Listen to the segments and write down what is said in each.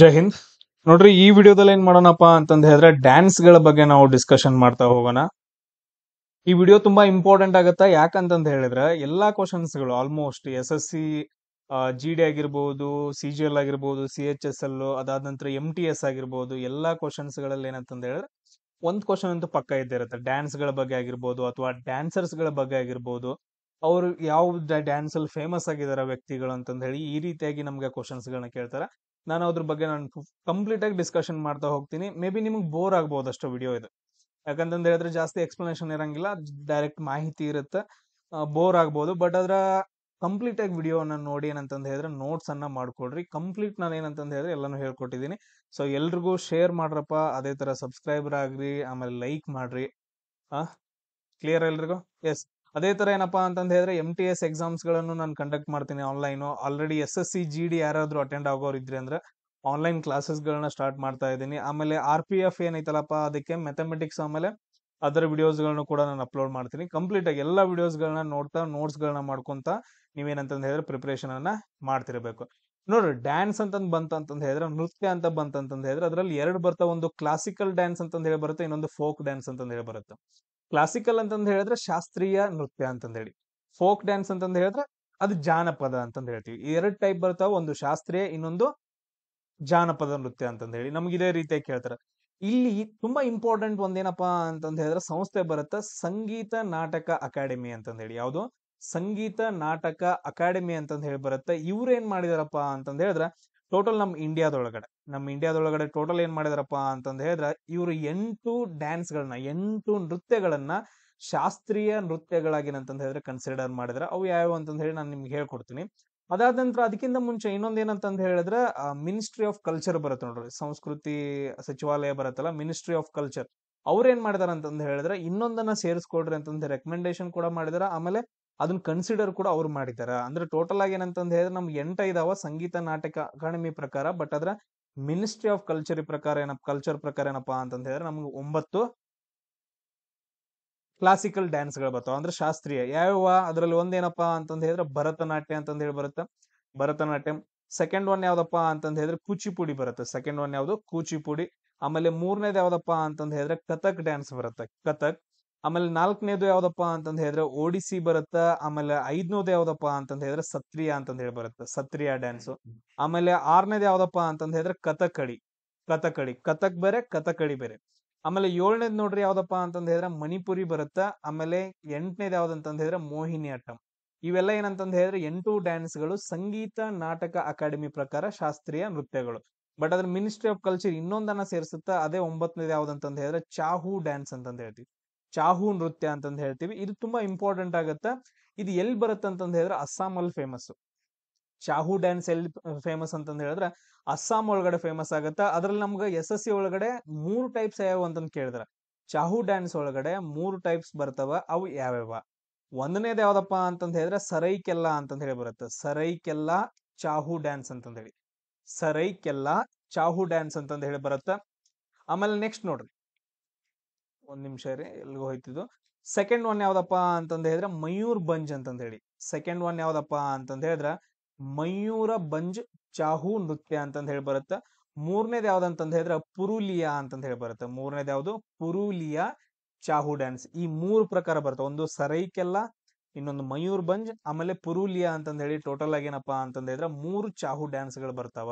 ಜೈ ಹಿಂದ್ ನೋಡ್ರಿ ಈ ವಿಡಿಯೋದಲ್ಲಿ ಏನ್ ಮಾಡೋಣಪ್ಪ ಅಂತಂದ್ ಹೇಳಿದ್ರೆ ಡ್ಯಾನ್ಸ್ ಗಳ ಬಗ್ಗೆ ನಾವು ಡಿಸ್ಕಷನ್ ಮಾಡ್ತಾ ಹೋಗೋಣ ಈ ವಿಡಿಯೋ ತುಂಬಾ ಇಂಪಾರ್ಟೆಂಟ್ ಆಗುತ್ತಾ ಯಾಕಂತಂದ್ ಹೇಳಿದ್ರೆ ಎಲ್ಲಾ ಕ್ವಶನ್ಸ್ ಗಳು almost S S C G D ಆಗಿರ್ಬೋದು ಸಿ ಜಿ ಎಲ್ ಆಗಿರ್ಬೋದು ಸಿ ಎಚ್ ಎಸ್ ಎಲ್ ಅದಾದ ನಂತರ ಎಂ ಟಿ ಎಸ್ ಆಗಿರ್ಬೋದು ಎಲ್ಲಾ ಕ್ವಶನ್ಸ್ ಗಳಲ್ಲಿ ಏನಂತಂದ್ ಹೇಳಿದ್ರೆ ಒಂದ್ ಕ್ವಶನ್ ಅಂತೂ ಪಕ್ಕ ಇದ್ದೇ ಇರುತ್ತೆ ಡ್ಯಾನ್ಸ್ ಗಳ ಬಗ್ಗೆ ಆಗಿರ್ಬೋದು ಅಥವಾ ಡ್ಯಾನ್ಸರ್ಸ್ ಗಳ ಬಗ್ಗೆ ಆಗಿರ್ಬೋದು ಅವರು ಯಾವ ಡ್ಯಾನ್ಸ್ ಅಲ್ಲಿ ಫೇಮಸ್ ಆಗಿದ್ದಾರೆ ವ್ಯಕ್ತಿಗಳು ಅಂತ ಹೇಳಿ ಈ ರೀತಿಯಾಗಿ ನಮ್ಗೆ ಕ್ವಶನ್ಸ್ ಗಳನ್ನ ಕೇಳ್ತಾರೆ ನಾನು ಅದ್ರ ಬಗ್ಗೆ ನಾನು ಕಂಪ್ಲೀಟ್ ಆಗಿ ಡಿಸ್ಕಷನ್ ಮಾಡ್ತಾ ಹೋಗ್ತೀನಿ ಮೇ ಬಿ ನಿಮಗೆ ಬೋರ್ ಆಗ್ಬೋದು ಅಷ್ಟು ವಿಡಿಯೋ ಇದು ಯಾಕಂತಂದ್ರೆ ಹೇಳಿದ್ರೆ ಜಾಸ್ತಿ ಎಕ್ಸ್ಪ್ಲನೇಷನ್ ಇರಂಗಿಲ್ಲ ಡೈರೆಕ್ಟ್ ಮಾಹಿತಿ ಇರುತ್ತೆ ಬೋರ್ ಆಗ್ಬೋದು ಬಟ್ ಅದರ ಆಗಿ ವಿಡಿಯೋನ ನೋಡಿ ಏನಂತಂದು ಹೇಳಿದ್ರೆ ನೋಟ್ಸ್ ಅನ್ನ ಮಾಡ್ಕೊಡ್ರಿ ಕಂಪ್ಲೀಟ್ ನಾನು ಏನಂತ ಹೇಳಿದ್ರೆ ಎಲ್ಲಾನು ಹೇಳ್ಕೊಟ್ಟಿದ್ದೀನಿ ಸೊ ಎಲ್ರಿಗೂ ಶೇರ್ ಮಾಡ್ರಪ್ಪ ಅದೇ ತರ ಸಬ್ಸ್ಕ್ರೈಬರ್ ಆಗ್ರಿ ಆಮೇಲೆ ಲೈಕ್ ಮಾಡ್ರಿ ಆ ಕ್ಲಿಯರ್ ಎಲ್ರಿಗೂ ಎಸ್ ಅದೇ ತರ ಏನಪ್ಪ ಅಂತಂದು ಹೇಳಿದ್ರೆ ಎಮ್ ಟಿ ಎಸ್ ಎಕ್ಸಾಮ್ಸ್ಗಳನ್ನು ನಾನು ಕಂಡಕ್ಟ್ ಮಾಡ್ತೀನಿ online already S S C G D ಯಾರಾದರೂ ಅಟೆಂಡ್ ಆಗೋರು ಇದ್ರೆ ಅಂದ್ರೆ ಆನ್ಲೈನ್ ಕ್ಲಾಸಸ್ಗಳನ್ನ ಸ್ಟಾರ್ಟ್ ಮಾಡ್ತಾ ಇದ್ದೀನಿ ಆಮೇಲೆ ಆರ್ ಪಿ ಎಫ್ ಏನೈತಲ್ಲಪ್ಪ ಅದಕ್ಕೆ ಮೆಥಮೆಟಿಕ್ಸ್ ಆಮೇಲೆ ಅದರ ವಿಡಿಯೋಸ್ಗಳನ್ನು ಕೂಡ ನಾನು ಅಪ್ಲೋಡ್ ಮಾಡ್ತೀನಿ ಕಂಪ್ಲೀಟ್ ಆಗಿ ಎಲ್ಲ ವಿಡಿಯೋಸ್ಗಳನ್ನ ನೋಡ್ತಾ ನೋಟ್ಸ್ಗಳನ್ನ ಮಾಡ್ಕೊಂತ ನೀವೇನಂತಂದು ಹೇಳಿದ್ರೆ ಅನ್ನ ಮಾಡ್ತಿರಬೇಕು ನೋಡ್ರಿ ಡ್ಯಾನ್ಸ್ ಅಂತಂದು ಬಂತಂತಂದು ಹೇಳಿದ್ರೆ ನೃತ್ಯ ಅಂತ ಬಂತಂತಂದು ಹೇಳಿದ್ರೆ ಅದರಲ್ಲಿ ಎರಡು ಬರ್ತಾ ಒಂದು ಕ್ಲಾಸಿಕಲ್ ಡ್ಯಾನ್ಸ್ ಅಂತಂದು ಹೇಳಿ ಬರುತ್ತೆ ಇನ್ನೊಂದು ಫೋಕ್ ಡ್ಯಾನ್ಸ್ ಅಂತ ಹೇಳಿ ಬರುತ್ತೆ ಕ್ಲಾಸಿಕಲ್ ಅಂತಂದು ಹೇಳಿದ್ರೆ ಶಾಸ್ತ್ರೀಯ ನೃತ್ಯ ಅಂತಂದೇಳಿ ಹೇಳಿ ಫೋಕ್ ಡ್ಯಾನ್ಸ್ ಅಂತಂದು ಹೇಳಿದ್ರೆ ಅದು ಜಾನಪದ ಅಂತಂದ ಹೇಳ್ತೀವಿ ಎರಡು ಟೈಪ್ ಬರ್ತಾವ ಒಂದು ಶಾಸ್ತ್ರೀಯ ಇನ್ನೊಂದು ಜಾನಪದ ನೃತ್ಯ ಅಂತಂದೇಳಿ ಹೇಳಿ ನಮ್ಗೆ ಇದೇ ರೀತಿಯಾಗಿ ಕೇಳ್ತಾರೆ ಇಲ್ಲಿ ತುಂಬಾ ಇಂಪಾರ್ಟೆಂಟ್ ಒಂದೇನಪ್ಪಾ ಅಂತಂದು ಹೇಳಿದ್ರೆ ಸಂಸ್ಥೆ ಬರುತ್ತೆ ಸಂಗೀತ ನಾಟಕ ಅಕಾಡೆಮಿ ಅಂತಂದೇಳಿ ಹೇಳಿ ಯಾವುದು ಸಂಗೀತ ನಾಟಕ ಅಕಾಡೆಮಿ ಅಂತಂದು ಹೇಳಿ ಬರುತ್ತೆ ಇವ್ರು ಏನ್ ಮಾಡಿದಾರಪ್ಪ ಅಂತಂದು ಹೇಳಿದ್ರೆ ಟೋಟಲ್ ನಮ್ ಇಂಡಿಯಾದೊಳಗಡೆ ನಮ್ಮ ಇಂಡಿಯಾದೊಳಗಡೆ ಟೋಟಲ್ ಏನ್ ಮಾಡಿದಾರಪ್ಪ ಅಂತಂದ ಹೇಳಿದ್ರೆ ಇವರು ಎಂಟು ಗಳನ್ನ ಎಂಟು ನೃತ್ಯಗಳನ್ನ ಶಾಸ್ತ್ರೀಯ ನೃತ್ಯಗಳಾಗಿನಂತಂದು ಹೇಳಿದ್ರೆ ಕನ್ಸಿಡರ್ ಮಾಡಿದ್ರೆ ಅವು ಯಾವ್ಯಾವ ಅಂತ ಹೇಳಿ ನಾನು ನಿಮ್ಗೆ ಹೇಳ್ಕೊಡ್ತೀನಿ ಅದಾದ ನಂತರ ಅದಕ್ಕಿಂತ ಮುಂಚೆ ಇನ್ನೊಂದು ಏನಂತಂದ ಹೇಳಿದ್ರೆ ಮಿನಿಸ್ಟ್ರಿ ಆಫ್ ಕಲ್ಚರ್ ಬರುತ್ತೆ ನೋಡ್ರಿ ಸಂಸ್ಕೃತಿ ಸಚಿವಾಲಯ ಬರುತ್ತಲ್ಲ ಮಿನಿಸ್ಟ್ರಿ ಆಫ್ ಕಲ್ಚರ್ ಅವ್ರೇನ್ ಮಾಡಿದಾರೆ ಅಂತ ಹೇಳಿದ್ರೆ ಇನ್ನೊಂದನ್ನ ಸೇರಿಸ್ಕೊಡ್ರಿ ಅಂತಂದ್ರೆ ರೆಕಮೆಂಡೇಶನ್ ಕೂಡ ಮಾಡಿದಾರೆ ಆಮೇಲೆ ಅದನ್ನ ಕನ್ಸಿಡರ್ ಕೂಡ ಅವ್ರು ಮಾಡಿದ್ದಾರೆ ಅಂದ್ರೆ ಟೋಟಲ್ ಆಗಿ ಏನಂತ ಹೇಳಿದ್ರೆ ನಮ್ಗೆ ಎಂಟ ಇದಾವ ಸಂಗೀತ ನಾಟಕ ಅಕಾಡೆಮಿ ಪ್ರಕಾರ ಬಟ್ ಅದ್ರ ಮಿನಿಸ್ಟ್ರಿ ಆಫ್ ಕಲ್ಚರ್ ಪ್ರಕಾರ ಏನಪ್ಪ ಕಲ್ಚರ್ ಪ್ರಕಾರ ಏನಪ್ಪಾ ಅಂತಂದ ಹೇಳಿದ್ರೆ ನಮ್ಗೆ ಒಂಬತ್ತು ಕ್ಲಾಸಿಕಲ್ ಡ್ಯಾನ್ಸ್ ಡ್ಯಾನ್ಸ್ಗಳು ಬರ್ತಾವ ಅಂದ್ರೆ ಶಾಸ್ತ್ರೀಯ ಯಾವ್ಯಾವ ಅದ್ರಲ್ಲಿ ಒಂದೇನಪ್ಪ ಅಂತಂದ ಹೇಳಿದ್ರೆ ಭರತನಾಟ್ಯ ಅಂತಂದ ಹೇಳಿ ಬರುತ್ತೆ ಭರತನಾಟ್ಯಂ ಸೆಕೆಂಡ್ ಒನ್ ಯಾವ್ದಪ್ಪ ಅಂತಂದ ಹೇಳಿದ್ರೆ ಕೂಚಿಪುಡಿ ಬರುತ್ತೆ ಸೆಕೆಂಡ್ ಒನ್ ಯಾವ್ದು ಕೂಚಿಪುಡಿ ಆಮೇಲೆ ಮೂರನೇದ್ ಯಾವ್ದಪ್ಪ ಅಂತಂದ ಹೇಳಿದ್ರೆ ಕಥಕ್ ಡ್ಯಾನ್ಸ್ ಬರುತ್ತೆ ಕಥಕ್ ಆಮೇಲೆ ನಾಲ್ಕನೇದು ಯಾವ್ದಪ್ಪ ಅಂತಂದ ಹೇಳಿದ್ರೆ ಒಡಿಸಿ ಬರುತ್ತ ಆಮೇಲೆ ಐದನೇದು ಯಾವ್ದಪ್ಪ ಅಂತಂದ ಹೇಳಿದ್ರೆ ಸತ್ರಿಯ ಅಂತಂದ ಹೇಳಿ ಬರುತ್ತೆ ಸತ್ರಿಯ ಡ್ಯಾನ್ಸ್ ಆಮೇಲೆ ಆರನೇದು ಯಾವ್ದಪ್ಪ ಅಂತಂದ ಹೇಳಿದ್ರೆ ಕಥಕಳಿ ಕಥಕಳಿ ಕಥಕ್ ಬೇರೆ ಕಥಕಳಿ ಬೇರೆ ಆಮೇಲೆ ಏಳನೇದು ನೋಡ್ರಿ ಯಾವ್ದಪ್ಪ ಅಂತಂದ ಹೇಳಿದ್ರೆ ಮಣಿಪುರಿ ಬರುತ್ತಾ ಆಮೇಲೆ ಎಂಟನೇದು ಯಾವ್ದಂತಂದ ಹೇಳಿದ್ರೆ ಮೋಹಿನಿ ಅಟ್ಟಂ ಇವೆಲ್ಲ ಏನಂತಂದ ಹೇಳಿದ್ರೆ ಎಂಟು ಗಳು ಸಂಗೀತ ನಾಟಕ ಅಕಾಡೆಮಿ ಪ್ರಕಾರ ಶಾಸ್ತ್ರೀಯ ನೃತ್ಯಗಳು ಬಟ್ ಅದ್ರ ಮಿನಿಸ್ಟ್ರಿ ಆಫ್ ಕಲ್ಚರ್ ಇನ್ನೊಂದನ್ನ ಸೇರಿಸುತ್ತಾ ಅದೇ ಒಂಬತ್ತನೇದು ಯಾವ್ದಂತಂದ ಹೇಳಿದ್ರೆ ಚಾಹು ಡ್ಯಾನ್ಸ್ ಅಂತಂದ ಹೇಳ್ತೀವಿ ಚಾಹು ನೃತ್ಯ ಅಂತಂದು ಹೇಳ್ತೀವಿ ಇದು ತುಂಬಾ ಇಂಪಾರ್ಟೆಂಟ್ ಆಗುತ್ತೆ ಇದು ಎಲ್ಲಿ ಬರುತ್ತೆ ಅಂತಂದು ಹೇಳಿದ್ರೆ ಅಸ್ಸಾಂ ಅಲ್ಲಿ ಫೇಮಸ್ ಚಾಹು ಡ್ಯಾನ್ಸ್ ಎಲ್ಲಿ ಫೇಮಸ್ ಅಂತಂದು ಹೇಳಿದ್ರೆ ಅಸ್ಸಾಂ ಒಳಗಡೆ ಫೇಮಸ್ ಆಗುತ್ತೆ ಅದ್ರಲ್ಲಿ ನಮ್ಗೆ ಎಸ್ ಎಸ್ ಸಿ ಒಳಗಡೆ ಮೂರು ಟೈಪ್ಸ್ ಯಾವ್ಯಾವ ಅಂತಂದು ಕೇಳಿದ್ರೆ ಚಾಹು ಡ್ಯಾನ್ಸ್ ಒಳಗಡೆ ಮೂರು ಟೈಪ್ಸ್ ಬರ್ತವ ಅವು ಯಾವ್ಯಾವ ಒಂದನೇದು ಯಾವ್ದಪ್ಪ ಅಂತಂದು ಹೇಳಿದ್ರೆ ಸರೈ ಕೆಲ್ಲ ಹೇಳಿ ಬರುತ್ತೆ ಸರೈ ಕೆಲ್ಲ ಚಾಹು ಡ್ಯಾನ್ಸ್ ಅಂತಂದೇಳಿ ಹೇಳಿ ಸರೈ ಕೆಲ್ಲ ಚಾಹು ಡ್ಯಾನ್ಸ್ ಅಂತಂದು ಹೇಳಿ ಬರುತ್ತೆ ಆಮೇಲೆ ನೆಕ್ಸ್ಟ್ ನೋಡ್ರಿ ಒಂದ್ ನಿಮಿಷ ರೀ ಎಲ್ಗೂ ಹೋಯ್ತಿದ್ದು ಸೆಕೆಂಡ್ ಒನ್ ಯಾವ್ದಪ್ಪ ಅಂತಂದ ಹೇಳಿದ್ರೆ ಮಯೂರ್ ಬಂಜ್ ಅಂತ ಹೇಳಿ ಸೆಕೆಂಡ್ ಒನ್ ಯಾವ್ದಪ್ಪ ಅಂತಂದ ಹೇಳಿದ್ರೆ ಮಯೂರ ಬಂಜ್ ಚಾಹು ನೃತ್ಯ ಅಂತಂದ ಹೇಳಿ ಬರುತ್ತೆ ಮೂರನೇದು ಯಾವ್ದಂತಂದ ಹೇಳಿದ್ರೆ ಪುರುಲಿಯಾ ಅಂತಂದ ಹೇಳಿ ಬರುತ್ತೆ ಮೂರನೇದು ಯಾವ್ದು ಪುರುಲಿಯಾ ಚಾಹು ಡ್ಯಾನ್ಸ್ ಈ ಮೂರು ಪ್ರಕಾರ ಬರುತ್ತೆ ಒಂದು ಸರೈಕೆಲ್ಲ ಇನ್ನೊಂದು ಮಯೂರ್ ಬಂಜ್ ಆಮೇಲೆ ಪುರುಲಿಯಾ ಅಂತಂದ ಹೇಳಿ ಟೋಟಲ್ ಆಗಿ ಏನಪ್ಪಾ ಅಂತಂದ ಮೂರು ಚಾಹು ಡ್ಯಾನ್ಸ್ಗಳು ಬರ್ತಾವ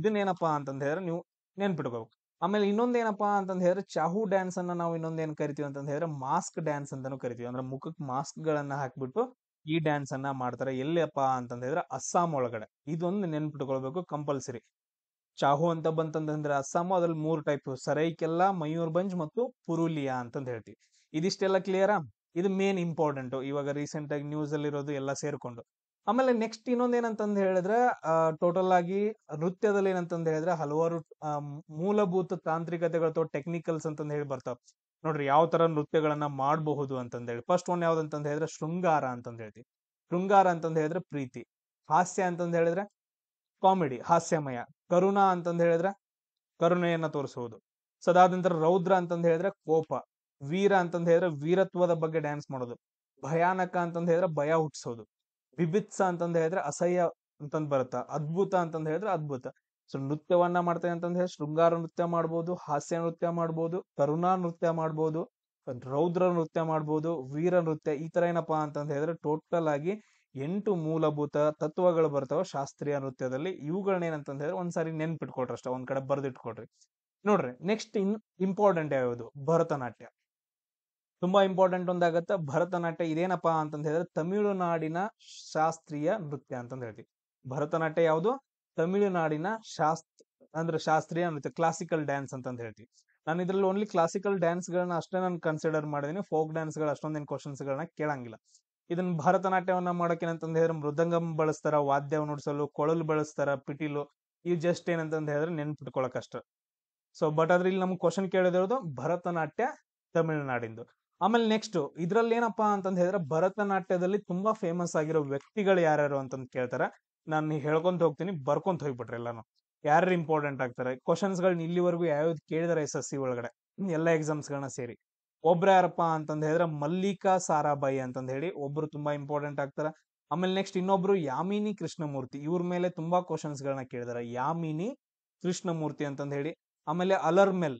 ಇದನ್ನೇನಪ್ಪಾ ಅಂತಂದ ಹೇಳಿದ್ರೆ ನೀವು ನೆನ್ಪಿಟ್ಕೋಬೇಕು ಆಮೇಲೆ ಇನ್ನೊಂದೇನಪ್ಪ ಅಂತಂದು ಹೇಳಿದ್ರೆ ಚಾಹು ಡ್ಯಾನ್ಸ್ ಅನ್ನ ನಾವು ಇನ್ನೊಂದೇನು ಕರಿತೀವಿ ಅಂತಂದು ಹೇಳಿದ್ರೆ ಮಾಸ್ಕ್ ಡ್ಯಾನ್ಸ್ ಅಂತಾನು ಕರಿತೀವಿ ಅಂದ್ರೆ ಮುಖಕ್ಕೆ ಮಾಸ್ಕ್ ಗಳನ್ನ ಹಾಕ್ಬಿಟ್ಟು ಈ ಡ್ಯಾನ್ಸ್ ಅನ್ನ ಮಾಡ್ತಾರೆ ಎಲ್ಲಿಯಪ್ಪ ಅಂತಂದ್ರೆ ಹೇಳಿದ್ರೆ ಅಸ್ಸಾಂ ಒಳಗಡೆ ಇದೊಂದು ನೆನ್ಪಿಟ್ಕೊಳ್ಬೇಕು ಕಂಪಲ್ಸರಿ ಚಾಹು ಅಂತ ಬಂತಂದ್ರೆ ಅಸ್ಸಾಂ ಅದ್ರಲ್ಲಿ ಮೂರು ಟೈಪ್ ಸರೈಕೆಲ್ಲ ಮಯೂರ್ಭಂಜ್ ಮತ್ತು ಪುರುಲಿಯಾ ಅಂತಂದ್ ಹೇಳ್ತೀವಿ ಇದಿಷ್ಟೆಲ್ಲ ಕ್ಲಿಯರಾ ಇದು ಮೇನ್ ಇಂಪಾರ್ಟೆಂಟ್ ಇವಾಗ ರೀಸೆಂಟ್ ಆಗಿ ನ್ಯೂಸ್ ಅಲ್ಲಿ ಇರೋದು ಎಲ್ಲ ಸೇರ್ಕೊಂಡು ಆಮೇಲೆ ನೆಕ್ಸ್ಟ್ ಇನ್ನೊಂದ್ ಏನಂತಂದ್ ಹೇಳಿದ್ರೆ ಟೋಟಲ್ ಆಗಿ ನೃತ್ಯದಲ್ಲಿ ಏನಂತಂದು ಹೇಳಿದ್ರೆ ಹಲವಾರು ಮೂಲಭೂತ ತಾಂತ್ರಿಕತೆಗಳು ಅಥವಾ ಟೆಕ್ನಿಕಲ್ಸ್ ಅಂತಂದ್ ಹೇಳಿ ಬರ್ತಾವ ನೋಡ್ರಿ ಯಾವ ತರ ನೃತ್ಯಗಳನ್ನ ಮಾಡಬಹುದು ಹೇಳಿ ಫಸ್ಟ್ ಒನ್ ಅಂತಂದ ಹೇಳಿದ್ರೆ ಶೃಂಗಾರ ಅಂತಂದು ಹೇಳ್ತಿ ಶೃಂಗಾರ ಅಂತಂದ ಹೇಳಿದ್ರೆ ಪ್ರೀತಿ ಹಾಸ್ಯ ಅಂತಂದ ಹೇಳಿದ್ರೆ ಕಾಮಿಡಿ ಹಾಸ್ಯಮಯ ಕರುಣಾ ಅಂತಂದ ಹೇಳಿದ್ರೆ ಕರುಣೆಯನ್ನ ತೋರಿಸುವುದು ಸದಾದ ನಂತರ ರೌದ್ರ ಅಂತಂದ ಹೇಳಿದ್ರೆ ಕೋಪ ವೀರ ಅಂತಂದ ಹೇಳಿದ್ರೆ ವೀರತ್ವದ ಬಗ್ಗೆ ಡ್ಯಾನ್ಸ್ ಮಾಡೋದು ಭಯಾನಕ ಅಂತಂದ ಹೇಳಿದ್ರೆ ಭಯ ಹುಟ್ಟಿಸೋದು ವಿಭಿತ್ಸ ಅಂತಂದು ಹೇಳಿದ್ರೆ ಅಸಹ್ಯ ಅಂತಂದ್ ಬರುತ್ತ ಅದ್ಭುತ ಅಂತಂದು ಹೇಳಿದ್ರೆ ಅದ್ಭುತ ಸೊ ನೃತ್ಯವನ್ನ ಮಾಡ್ತೇನೆ ಅಂತಂದ್ರೆ ಹೇಳಿ ಶೃಂಗಾರ ನೃತ್ಯ ಮಾಡ್ಬೋದು ಹಾಸ್ಯ ನೃತ್ಯ ಮಾಡ್ಬೋದು ಕರುಣಾ ನೃತ್ಯ ಮಾಡ್ಬೋದು ರೌದ್ರ ನೃತ್ಯ ಮಾಡ್ಬೋದು ವೀರ ನೃತ್ಯ ಈ ತರ ಏನಪ್ಪಾ ಅಂತಂದ ಹೇಳಿದ್ರೆ ಟೋಟಲ್ ಆಗಿ ಎಂಟು ಮೂಲಭೂತ ತತ್ವಗಳು ಬರ್ತಾವ ಶಾಸ್ತ್ರೀಯ ನೃತ್ಯದಲ್ಲಿ ಇವುಗಳನ್ನ ಏನಂತ ಹೇಳಿದ್ರೆ ಒಂದ್ಸಾರಿ ನೆನ್ಪಿಟ್ಕೊಟ್ರಿ ಅಷ್ಟ ಒಂದ್ ಕಡೆ ಬರ್ದಿಟ್ಕೊಡ್ರಿ ನೋಡ್ರಿ ನೆಕ್ಸ್ಟ್ ಇನ್ ಇಂಪಾರ್ಟೆಂಟ್ ಯಾವ್ದು ಭರತನಾಟ್ಯ ತುಂಬಾ ಇಂಪಾರ್ಟೆಂಟ್ ಒಂದಾಗತ್ತೆ ಭರತನಾಟ್ಯ ಇದೇನಪ್ಪಾ ಅಂತಂದ ಹೇಳಿದ್ರೆ ತಮಿಳುನಾಡಿನ ಶಾಸ್ತ್ರೀಯ ನೃತ್ಯ ಅಂತಂದ ಹೇಳ್ತೀವಿ ಭರತನಾಟ್ಯ ಯಾವುದು ತಮಿಳುನಾಡಿನ ಶಾಸ್ತ್ರ ಅಂದ್ರೆ ಶಾಸ್ತ್ರೀಯ ನೃತ್ಯ ಕ್ಲಾಸಿಕಲ್ ಡ್ಯಾನ್ಸ್ ಅಂತಂದ ಹೇಳ್ತೀವಿ ನಾನು ಇದ್ರಲ್ಲಿ ಓನ್ಲಿ ಕ್ಲಾಸಿಕಲ್ ಡ್ಯಾನ್ಸ್ ಗಳನ್ನ ಅಷ್ಟೇ ನಾನು ಕನ್ಸಿಡರ್ ಮಾಡಿದೀನಿ ಫೋಕ್ ಡ್ಯಾನ್ಸ್ ಗಳ ಅಷ್ಟೊಂದೇನು ಕ್ವಶನ್ಸ್ ಗಳನ್ನ ಕೇಳಂಗಿಲ್ಲ ಇದನ್ನ ಭರತನಾಟ್ಯವನ್ನ ಮಾಡೋಕೇನಂತಂದ ಹೇಳಿದ್ರೆ ಮೃದಂಗಂ ಬಳಸ್ತಾರ ವಾದ್ಯ ನುಡಿಸಲು ಕೊಳಲು ಬಳಸ್ತಾರ ಪಿಟೀಲು ಇವು ಜಸ್ಟ್ ಏನಂತಂದ ಹೇಳಿದ್ರೆ ನೆನ್ಪಿಟ್ಕೊಳಕಷ್ಟ ಸೊ ಬಟ್ ಅದ್ರ ಇಲ್ಲಿ ನಮ್ಗೆ ಕ್ವಶನ್ ಕೇಳಿದ್ರು ಭರತನಾಟ್ಯ ತಮಿಳುನಾಡಿಂದು ಆಮೇಲೆ ನೆಕ್ಸ್ಟ್ ಇದ್ರಲ್ಲಿ ಏನಪ್ಪಾ ಅಂತಂದ್ ಹೇಳಿದ್ರೆ ಭರತನಾಟ್ಯದಲ್ಲಿ ತುಂಬಾ ಫೇಮಸ್ ಆಗಿರೋ ವ್ಯಕ್ತಿಗಳು ಯಾರ್ಯಾರು ಅಂತಂದ್ ಕೇಳ್ತಾರೆ ನಾನು ಹೇಳ್ಕೊಂತ ಹೋಗ್ತೀನಿ ಬರ್ಕೊಂತ ಹೋಗ್ಬಿಟ್ರಿ ಎಲ್ಲಾನು ಯಾರು ಇಂಪಾರ್ಟೆಂಟ್ ಆಗ್ತಾರೆ ಕ್ವಶನ್ಸ್ ಗಳನ್ನ ಇಲ್ಲಿವರೆಗೂ ಯಾವ್ದು ಕೇಳಿದಾರೆ ಎಸ್ ಎಸ್ ಸಿ ಒಳಗಡೆ ಎಲ್ಲ ಎಕ್ಸಾಮ್ಸ್ ಗಳನ್ನ ಸೇರಿ ಒಬ್ರು ಯಾರಪ್ಪ ಅಂತಂದ್ ಹೇಳಿದ್ರೆ ಮಲ್ಲಿಕಾ ಸಾರಾಬಾಯಿ ಅಂತಂದ್ ಹೇಳಿ ಒಬ್ರು ತುಂಬಾ ಇಂಪಾರ್ಟೆಂಟ್ ಆಗ್ತಾರೆ ಆಮೇಲೆ ನೆಕ್ಸ್ಟ್ ಇನ್ನೊಬ್ರು ಯಾಮಿನಿ ಕೃಷ್ಣಮೂರ್ತಿ ಇವ್ರ ಮೇಲೆ ತುಂಬಾ ಕ್ವಶನ್ಸ್ ಗಳನ್ನ ಕೇಳಿದಾರೆ ಯಾಮಿನಿ ಕೃಷ್ಣಮೂರ್ತಿ ಅಂತಂದ್ ಹೇಳಿ ಆಮೇಲೆ ಅಲರ್ಮೆಲ್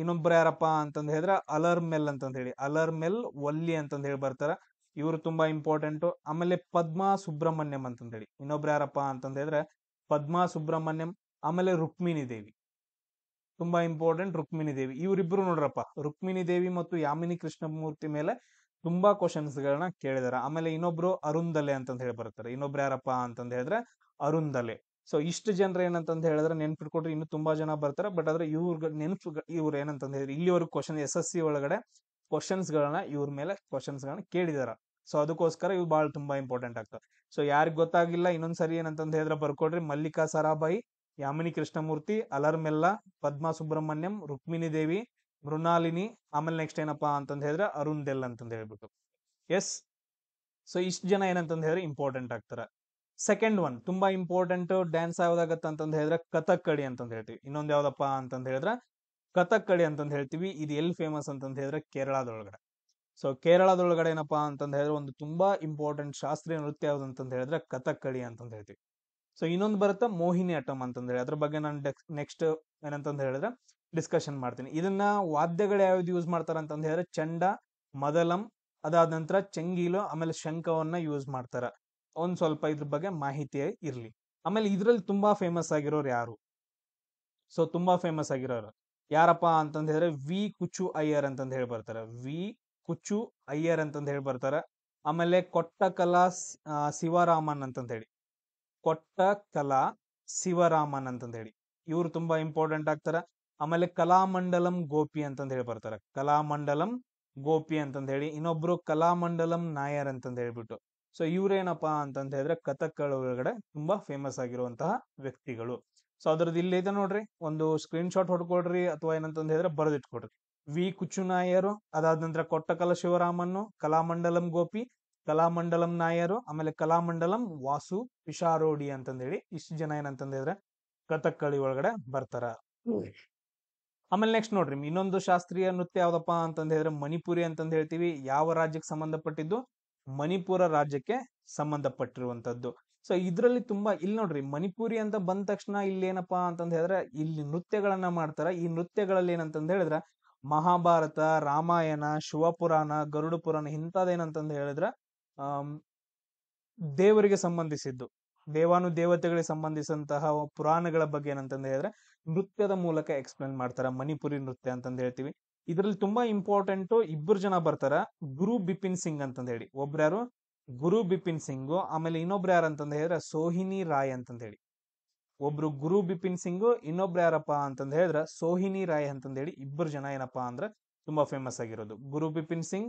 ಇನ್ನೊಬ್ರು ಯಾರಪ್ಪ ಅಂತಂದ್ ಹೇಳಿದ್ರೆ ಅಲರ್ಮೆಲ್ ಅಂತ ಹೇಳಿ ಅಲರ್ಮೆಲ್ ಒಲ್ಲಿ ಅಂತ ಹೇಳಿ ಬರ್ತಾರ ಇವರು ತುಂಬಾ ಇಂಪಾರ್ಟೆಂಟ್ ಆಮೇಲೆ ಪದ್ಮಾ ಸುಬ್ರಹ್ಮಣ್ಯಂ ಅಂತ ಹೇಳಿ ಇನ್ನೊಬ್ರು ಯಾರಪ್ಪ ಅಂತಂದ್ರೆ ಹೇಳಿದ್ರೆ ಪದ್ಮಾ ಸುಬ್ರಹ್ಮಣ್ಯಂ ಆಮೇಲೆ ರುಕ್ಮಿಣಿ ದೇವಿ ತುಂಬಾ ಇಂಪಾರ್ಟೆಂಟ್ ರುಕ್ಮಿಣಿ ದೇವಿ ಇವರಿಬ್ರು ನೋಡ್ರಪ್ಪ ರುಕ್ಮಿಣಿ ದೇವಿ ಮತ್ತು ಯಾಮಿನಿ ಕೃಷ್ಣಮೂರ್ತಿ ಮೇಲೆ ತುಂಬಾ ಕ್ವಶನ್ಸ್ ಗಳನ್ನ ಕೇಳಿದಾರೆ ಆಮೇಲೆ ಇನ್ನೊಬ್ರು ಅರುಂದಲೆ ಅಂತ ಹೇಳಿ ಬರ್ತಾರೆ ಇನ್ನೊಬ್ರು ಯಾರಪ್ಪ ಅಂತಂದ ಹೇಳಿದ್ರೆ ಅರುಂದಲೆ ಸೊ ಇಷ್ಟು ಜನರು ಏನಂತಂದು ಹೇಳಿದ್ರೆ ನೆನ್ಪಿಟ್ಕೊಟ್ರೆ ಇನ್ನೂ ತುಂಬಾ ಜನ ಬರ್ತಾರೆ ಬಟ್ ಆದ್ರೆ ಇವ್ರ ನೆನ್ಪು ಇವ್ರು ಏನಂತಂದು ಹೇಳಿದ್ರೆ ಇಲ್ಲಿವರೆಗೂ ಕ್ವಶನ್ ಎಸ್ ಎಸ್ ಸಿ ಒಳಗಡೆ ಕ್ವಶನ್ಸ್ಗಳನ್ನ ಇವ್ರ ಮೇಲೆ ಕ್ವಶನ್ಸ್ಗಳನ್ನ ಕೇಳಿದಾರ ಸೊ ಅದಕ್ಕೋಸ್ಕರ ಇವು ಭಾಳ ತುಂಬಾ ಇಂಪಾರ್ಟೆಂಟ್ ಆಗ್ತವೆ ಸೊ ಯಾರಿಗ್ ಗೊತ್ತಾಗಿಲ್ಲ ಇನ್ನೊಂದ್ಸರಿ ಏನಂತಂದು ಹೇಳಿದ್ರೆ ಬರ್ಕೊಡ್ರಿ ಮಲ್ಲಿಕಾ ಸರಾಬಾಯಿ ಯಾಮಿನಿ ಕೃಷ್ಣಮೂರ್ತಿ ಅಲರ್ಮೆಲ್ಲ ಪದ್ಮಾ ಸುಬ್ರಹ್ಮಣ್ಯಂ ರುಕ್ಮಿಣಿ ದೇವಿ ಮೃಣಾಲಿನಿ ಆಮೇಲೆ ನೆಕ್ಸ್ಟ್ ಏನಪ್ಪಾ ಅಂತಂದು ಹೇಳಿದ್ರೆ ಅರುಣ್ ದೆಲ್ ಅಂತಂದು ಹೇಳ್ಬಿಟ್ಟು ಎಸ್ ಸೊ ಇಷ್ಟು ಜನ ಏನಂತಂದು ಹೇಳಿದ್ರೆ ಇಂಪಾರ್ಟೆಂಟ್ ಆಗ್ತಾರೆ ಸೆಕೆಂಡ್ ಒನ್ ತುಂಬಾ ಇಂಪಾರ್ಟೆಂಟ್ ಡ್ಯಾನ್ಸ್ ಯಾವ್ದಾಗತ್ತ ಅಂತಂದು ಹೇಳಿದ್ರೆ ಕಥಕ್ ಕಳಿ ಅಂತಂದು ಹೇಳ್ತೀವಿ ಇನ್ನೊಂದು ಯಾವ್ದಪ್ಪ ಅಂತಂದು ಹೇಳಿದ್ರೆ ಕಥಕ್ ಕಳಿ ಹೇಳ್ತೀವಿ ಇದು ಎಲ್ ಫೇಮಸ್ ಅಂತಂದು ಹೇಳಿದ್ರೆ ಕೇರಳದೊಳಗಡೆ ಸೊ ಕೇರಳದೊಳಗಡೆ ಏನಪ್ಪಾ ಅಂತಂದು ಹೇಳಿದ್ರೆ ಒಂದು ತುಂಬಾ ಇಂಪಾರ್ಟೆಂಟ್ ಶಾಸ್ತ್ರೀಯ ನೃತ್ಯ ಯಾವ್ದು ಅಂತಂದು ಹೇಳಿದ್ರೆ ಕಥಕ್ ಕಳಿ ಅಂತಂದು ಹೇಳ್ತೀವಿ ಸೊ ಇನ್ನೊಂದು ಬರುತ್ತೆ ಮೋಹಿನಿ ಅಟಮ್ ಅಂತಂದ್ರೆ ಹೇಳಿ ಅದ್ರ ಬಗ್ಗೆ ನಾನು ನೆಕ್ಸ್ಟ್ ಏನಂತಂದ್ ಹೇಳಿದ್ರೆ ಡಿಸ್ಕಷನ್ ಮಾಡ್ತೀನಿ ಇದನ್ನ ವಾದ್ಯಗಳು ಯಾವ್ದು ಯೂಸ್ ಮಾಡ್ತಾರ ಅಂತಂದು ಹೇಳಿದ್ರೆ ಚಂಡ ಮದಲಂ ಅದಾದ ನಂತರ ಚಂಗೀಲು ಆಮೇಲೆ ಶಂಖವನ್ನ ಯೂಸ್ ಮಾಡ್ತಾರ ಒಂದ್ ಸ್ವಲ್ಪ ಇದ್ರ ಬಗ್ಗೆ ಮಾಹಿತಿ ಇರಲಿ ಆಮೇಲೆ ಇದರಲ್ಲಿ ತುಂಬಾ ಫೇಮಸ್ ಆಗಿರೋರು ಯಾರು ಸೊ ತುಂಬಾ ಫೇಮಸ್ ಆಗಿರೋರು ಯಾರಪ್ಪ ಅಂತಂದ ಹೇಳಿದ್ರೆ ವಿ ಕುಚು ಅಯ್ಯರ್ ಅಂತಂದು ಹೇಳಿ ಬರ್ತಾರೆ ವಿ ಕುಚು ಅಯ್ಯರ್ ಅಂತಂದು ಹೇಳಿ ಬರ್ತಾರೆ ಆಮೇಲೆ ಕೊಟ್ಟಕಲಾ ಶಿವರಾಮನ್ ಅಂತ ಹೇಳಿ ಕೊಟ್ಟಕಲಾ ಶಿವರಾಮನ್ ಅಂತಂದ ಹೇಳಿ ಇವರು ತುಂಬಾ ಇಂಪಾರ್ಟೆಂಟ್ ಆಗ್ತಾರೆ ಆಮೇಲೆ ಕಲಾಮಂಡಲಂ ಗೋಪಿ ಅಂತಂದ ಹೇಳಿ ಬರ್ತಾರೆ ಕಲಾಮಂಡಲಂ ಗೋಪಿ ಅಂತಂದ ಹೇಳಿ ಇನ್ನೊಬ್ರು ಕಲಾಮಂಡಲಂ ನಾಯರ್ ಅಂತಂದ ಹೇಳ್ಬಿಟ್ಟು ಸೊ ಇವ್ರೇನಪ್ಪ ಅಂತ ಹೇಳಿದ್ರೆ ಕಥಕ್ಕಳ ಒಳಗಡೆ ತುಂಬಾ ಫೇಮಸ್ ಆಗಿರುವಂತಹ ವ್ಯಕ್ತಿಗಳು ಸೊ ಅದ್ರದ್ದು ಇಲ್ಲಿ ಇದೆ ನೋಡ್ರಿ ಒಂದು ಸ್ಕ್ರೀನ್ ಶಾಟ್ ಹೊಡ್ಕೊಡ್ರಿ ಅಥವಾ ಏನಂತ ಹೇಳಿದ್ರೆ ಬರೆದಿಟ್ಕೊಡ್ರಿ ವಿ ಕುಚ್ಚು ನಾಯರು ಅದಾದ ನಂತರ ಕೊಟ್ಟಕಲ ಶಿವರಾಮನ್ನು ಕಲಾಮಂಡಲಂ ಗೋಪಿ ಕಲಾಮಂಡಲಂ ನಾಯರು ಆಮೇಲೆ ಕಲಾಮಂಡಲಂ ವಾಸು ಪಿಶಾರೋಡಿ ಅಂತಂದೇಳಿ ಇಷ್ಟು ಜನ ಏನಂತಂದ ಹೇಳಿದ್ರೆ ಕಥಕ್ಕಳಿ ಒಳಗಡೆ ಬರ್ತಾರ ಆಮೇಲೆ ನೆಕ್ಸ್ಟ್ ನೋಡ್ರಿ ಇನ್ನೊಂದು ಶಾಸ್ತ್ರೀಯ ನೃತ್ಯ ಯಾವ್ದಪ್ಪ ಅಂತಂದ ಹೇಳಿದ್ರೆ ಮಣಿಪುರಿ ಅಂತಂದ ಹೇಳ್ತೀವಿ ಯಾವ ರಾಜ್ಯಕ್ಕೆ ಸಂಬಂಧಪಟ್ಟಿದ್ದು ಮಣಿಪುರ ರಾಜ್ಯಕ್ಕೆ ಸಂಬಂಧಪಟ್ಟಿರುವಂತದ್ದು ಸೊ ಇದರಲ್ಲಿ ತುಂಬಾ ಇಲ್ಲಿ ನೋಡ್ರಿ ಮಣಿಪುರಿ ಅಂತ ಬಂದ ತಕ್ಷಣ ಇಲ್ಲಿ ಏನಪ್ಪಾ ಅಂತಂದ ಹೇಳಿದ್ರೆ ಇಲ್ಲಿ ನೃತ್ಯಗಳನ್ನ ಮಾಡ್ತಾರ ಈ ನೃತ್ಯಗಳಲ್ಲಿ ಏನಂತಂದ ಹೇಳಿದ್ರ ಮಹಾಭಾರತ ರಾಮಾಯಣ ಶಿವಪುರಾಣ ಗರುಡ ಪುರಾಣ ಹೇಳಿದ್ರ ಹೇಳಿದ್ರೆ ದೇವರಿಗೆ ಸಂಬಂಧಿಸಿದ್ದು ದೇವಾನು ದೇವತೆಗಳಿಗೆ ಸಂಬಂಧಿಸಿದಂತಹ ಪುರಾಣಗಳ ಬಗ್ಗೆ ಏನಂತಂದ ಹೇಳಿದ್ರೆ ನೃತ್ಯದ ಮೂಲಕ ಎಕ್ಸ್ಪ್ಲೇನ್ ಮಾಡ್ತಾರ ಮಣಿಪುರಿ ನೃತ್ಯ ಅಂತಂದ ಹೇಳ್ತೀವಿ ಇದರಲ್ಲಿ ತುಂಬಾ ಇಂಪಾರ್ಟೆಂಟ್ ಇಬ್ಬರು ಜನ ಬರ್ತಾರ ಗುರು ಬಿಪಿನ್ ಸಿಂಗ್ ಅಂತಂದ ಹೇಳಿ ಯಾರು ಗುರು ಬಿಪಿನ್ ಸಿಂಗ್ ಆಮೇಲೆ ಇನ್ನೊಬ್ರು ಯಾರ ಅಂತಂದ ಹೇಳಿದ್ರೆ ಸೋಹಿನಿ ರಾಯ್ ಅಂತಂದ ಹೇಳಿ ಒಬ್ರು ಗುರು ಬಿಪಿನ್ ಸಿಂಗ್ ಇನ್ನೊಬ್ರು ಯಾರಪ್ಪ ಅಂತಂದ ಹೇಳಿದ್ರೆ ಸೋಹಿನಿ ರಾಯ್ ಅಂತಂದ ಹೇಳಿ ಇಬ್ಬರು ಜನ ಏನಪ್ಪಾ ಅಂದ್ರೆ ತುಂಬಾ ಫೇಮಸ್ ಆಗಿರೋದು ಗುರು ಬಿಪಿನ್ ಸಿಂಗ್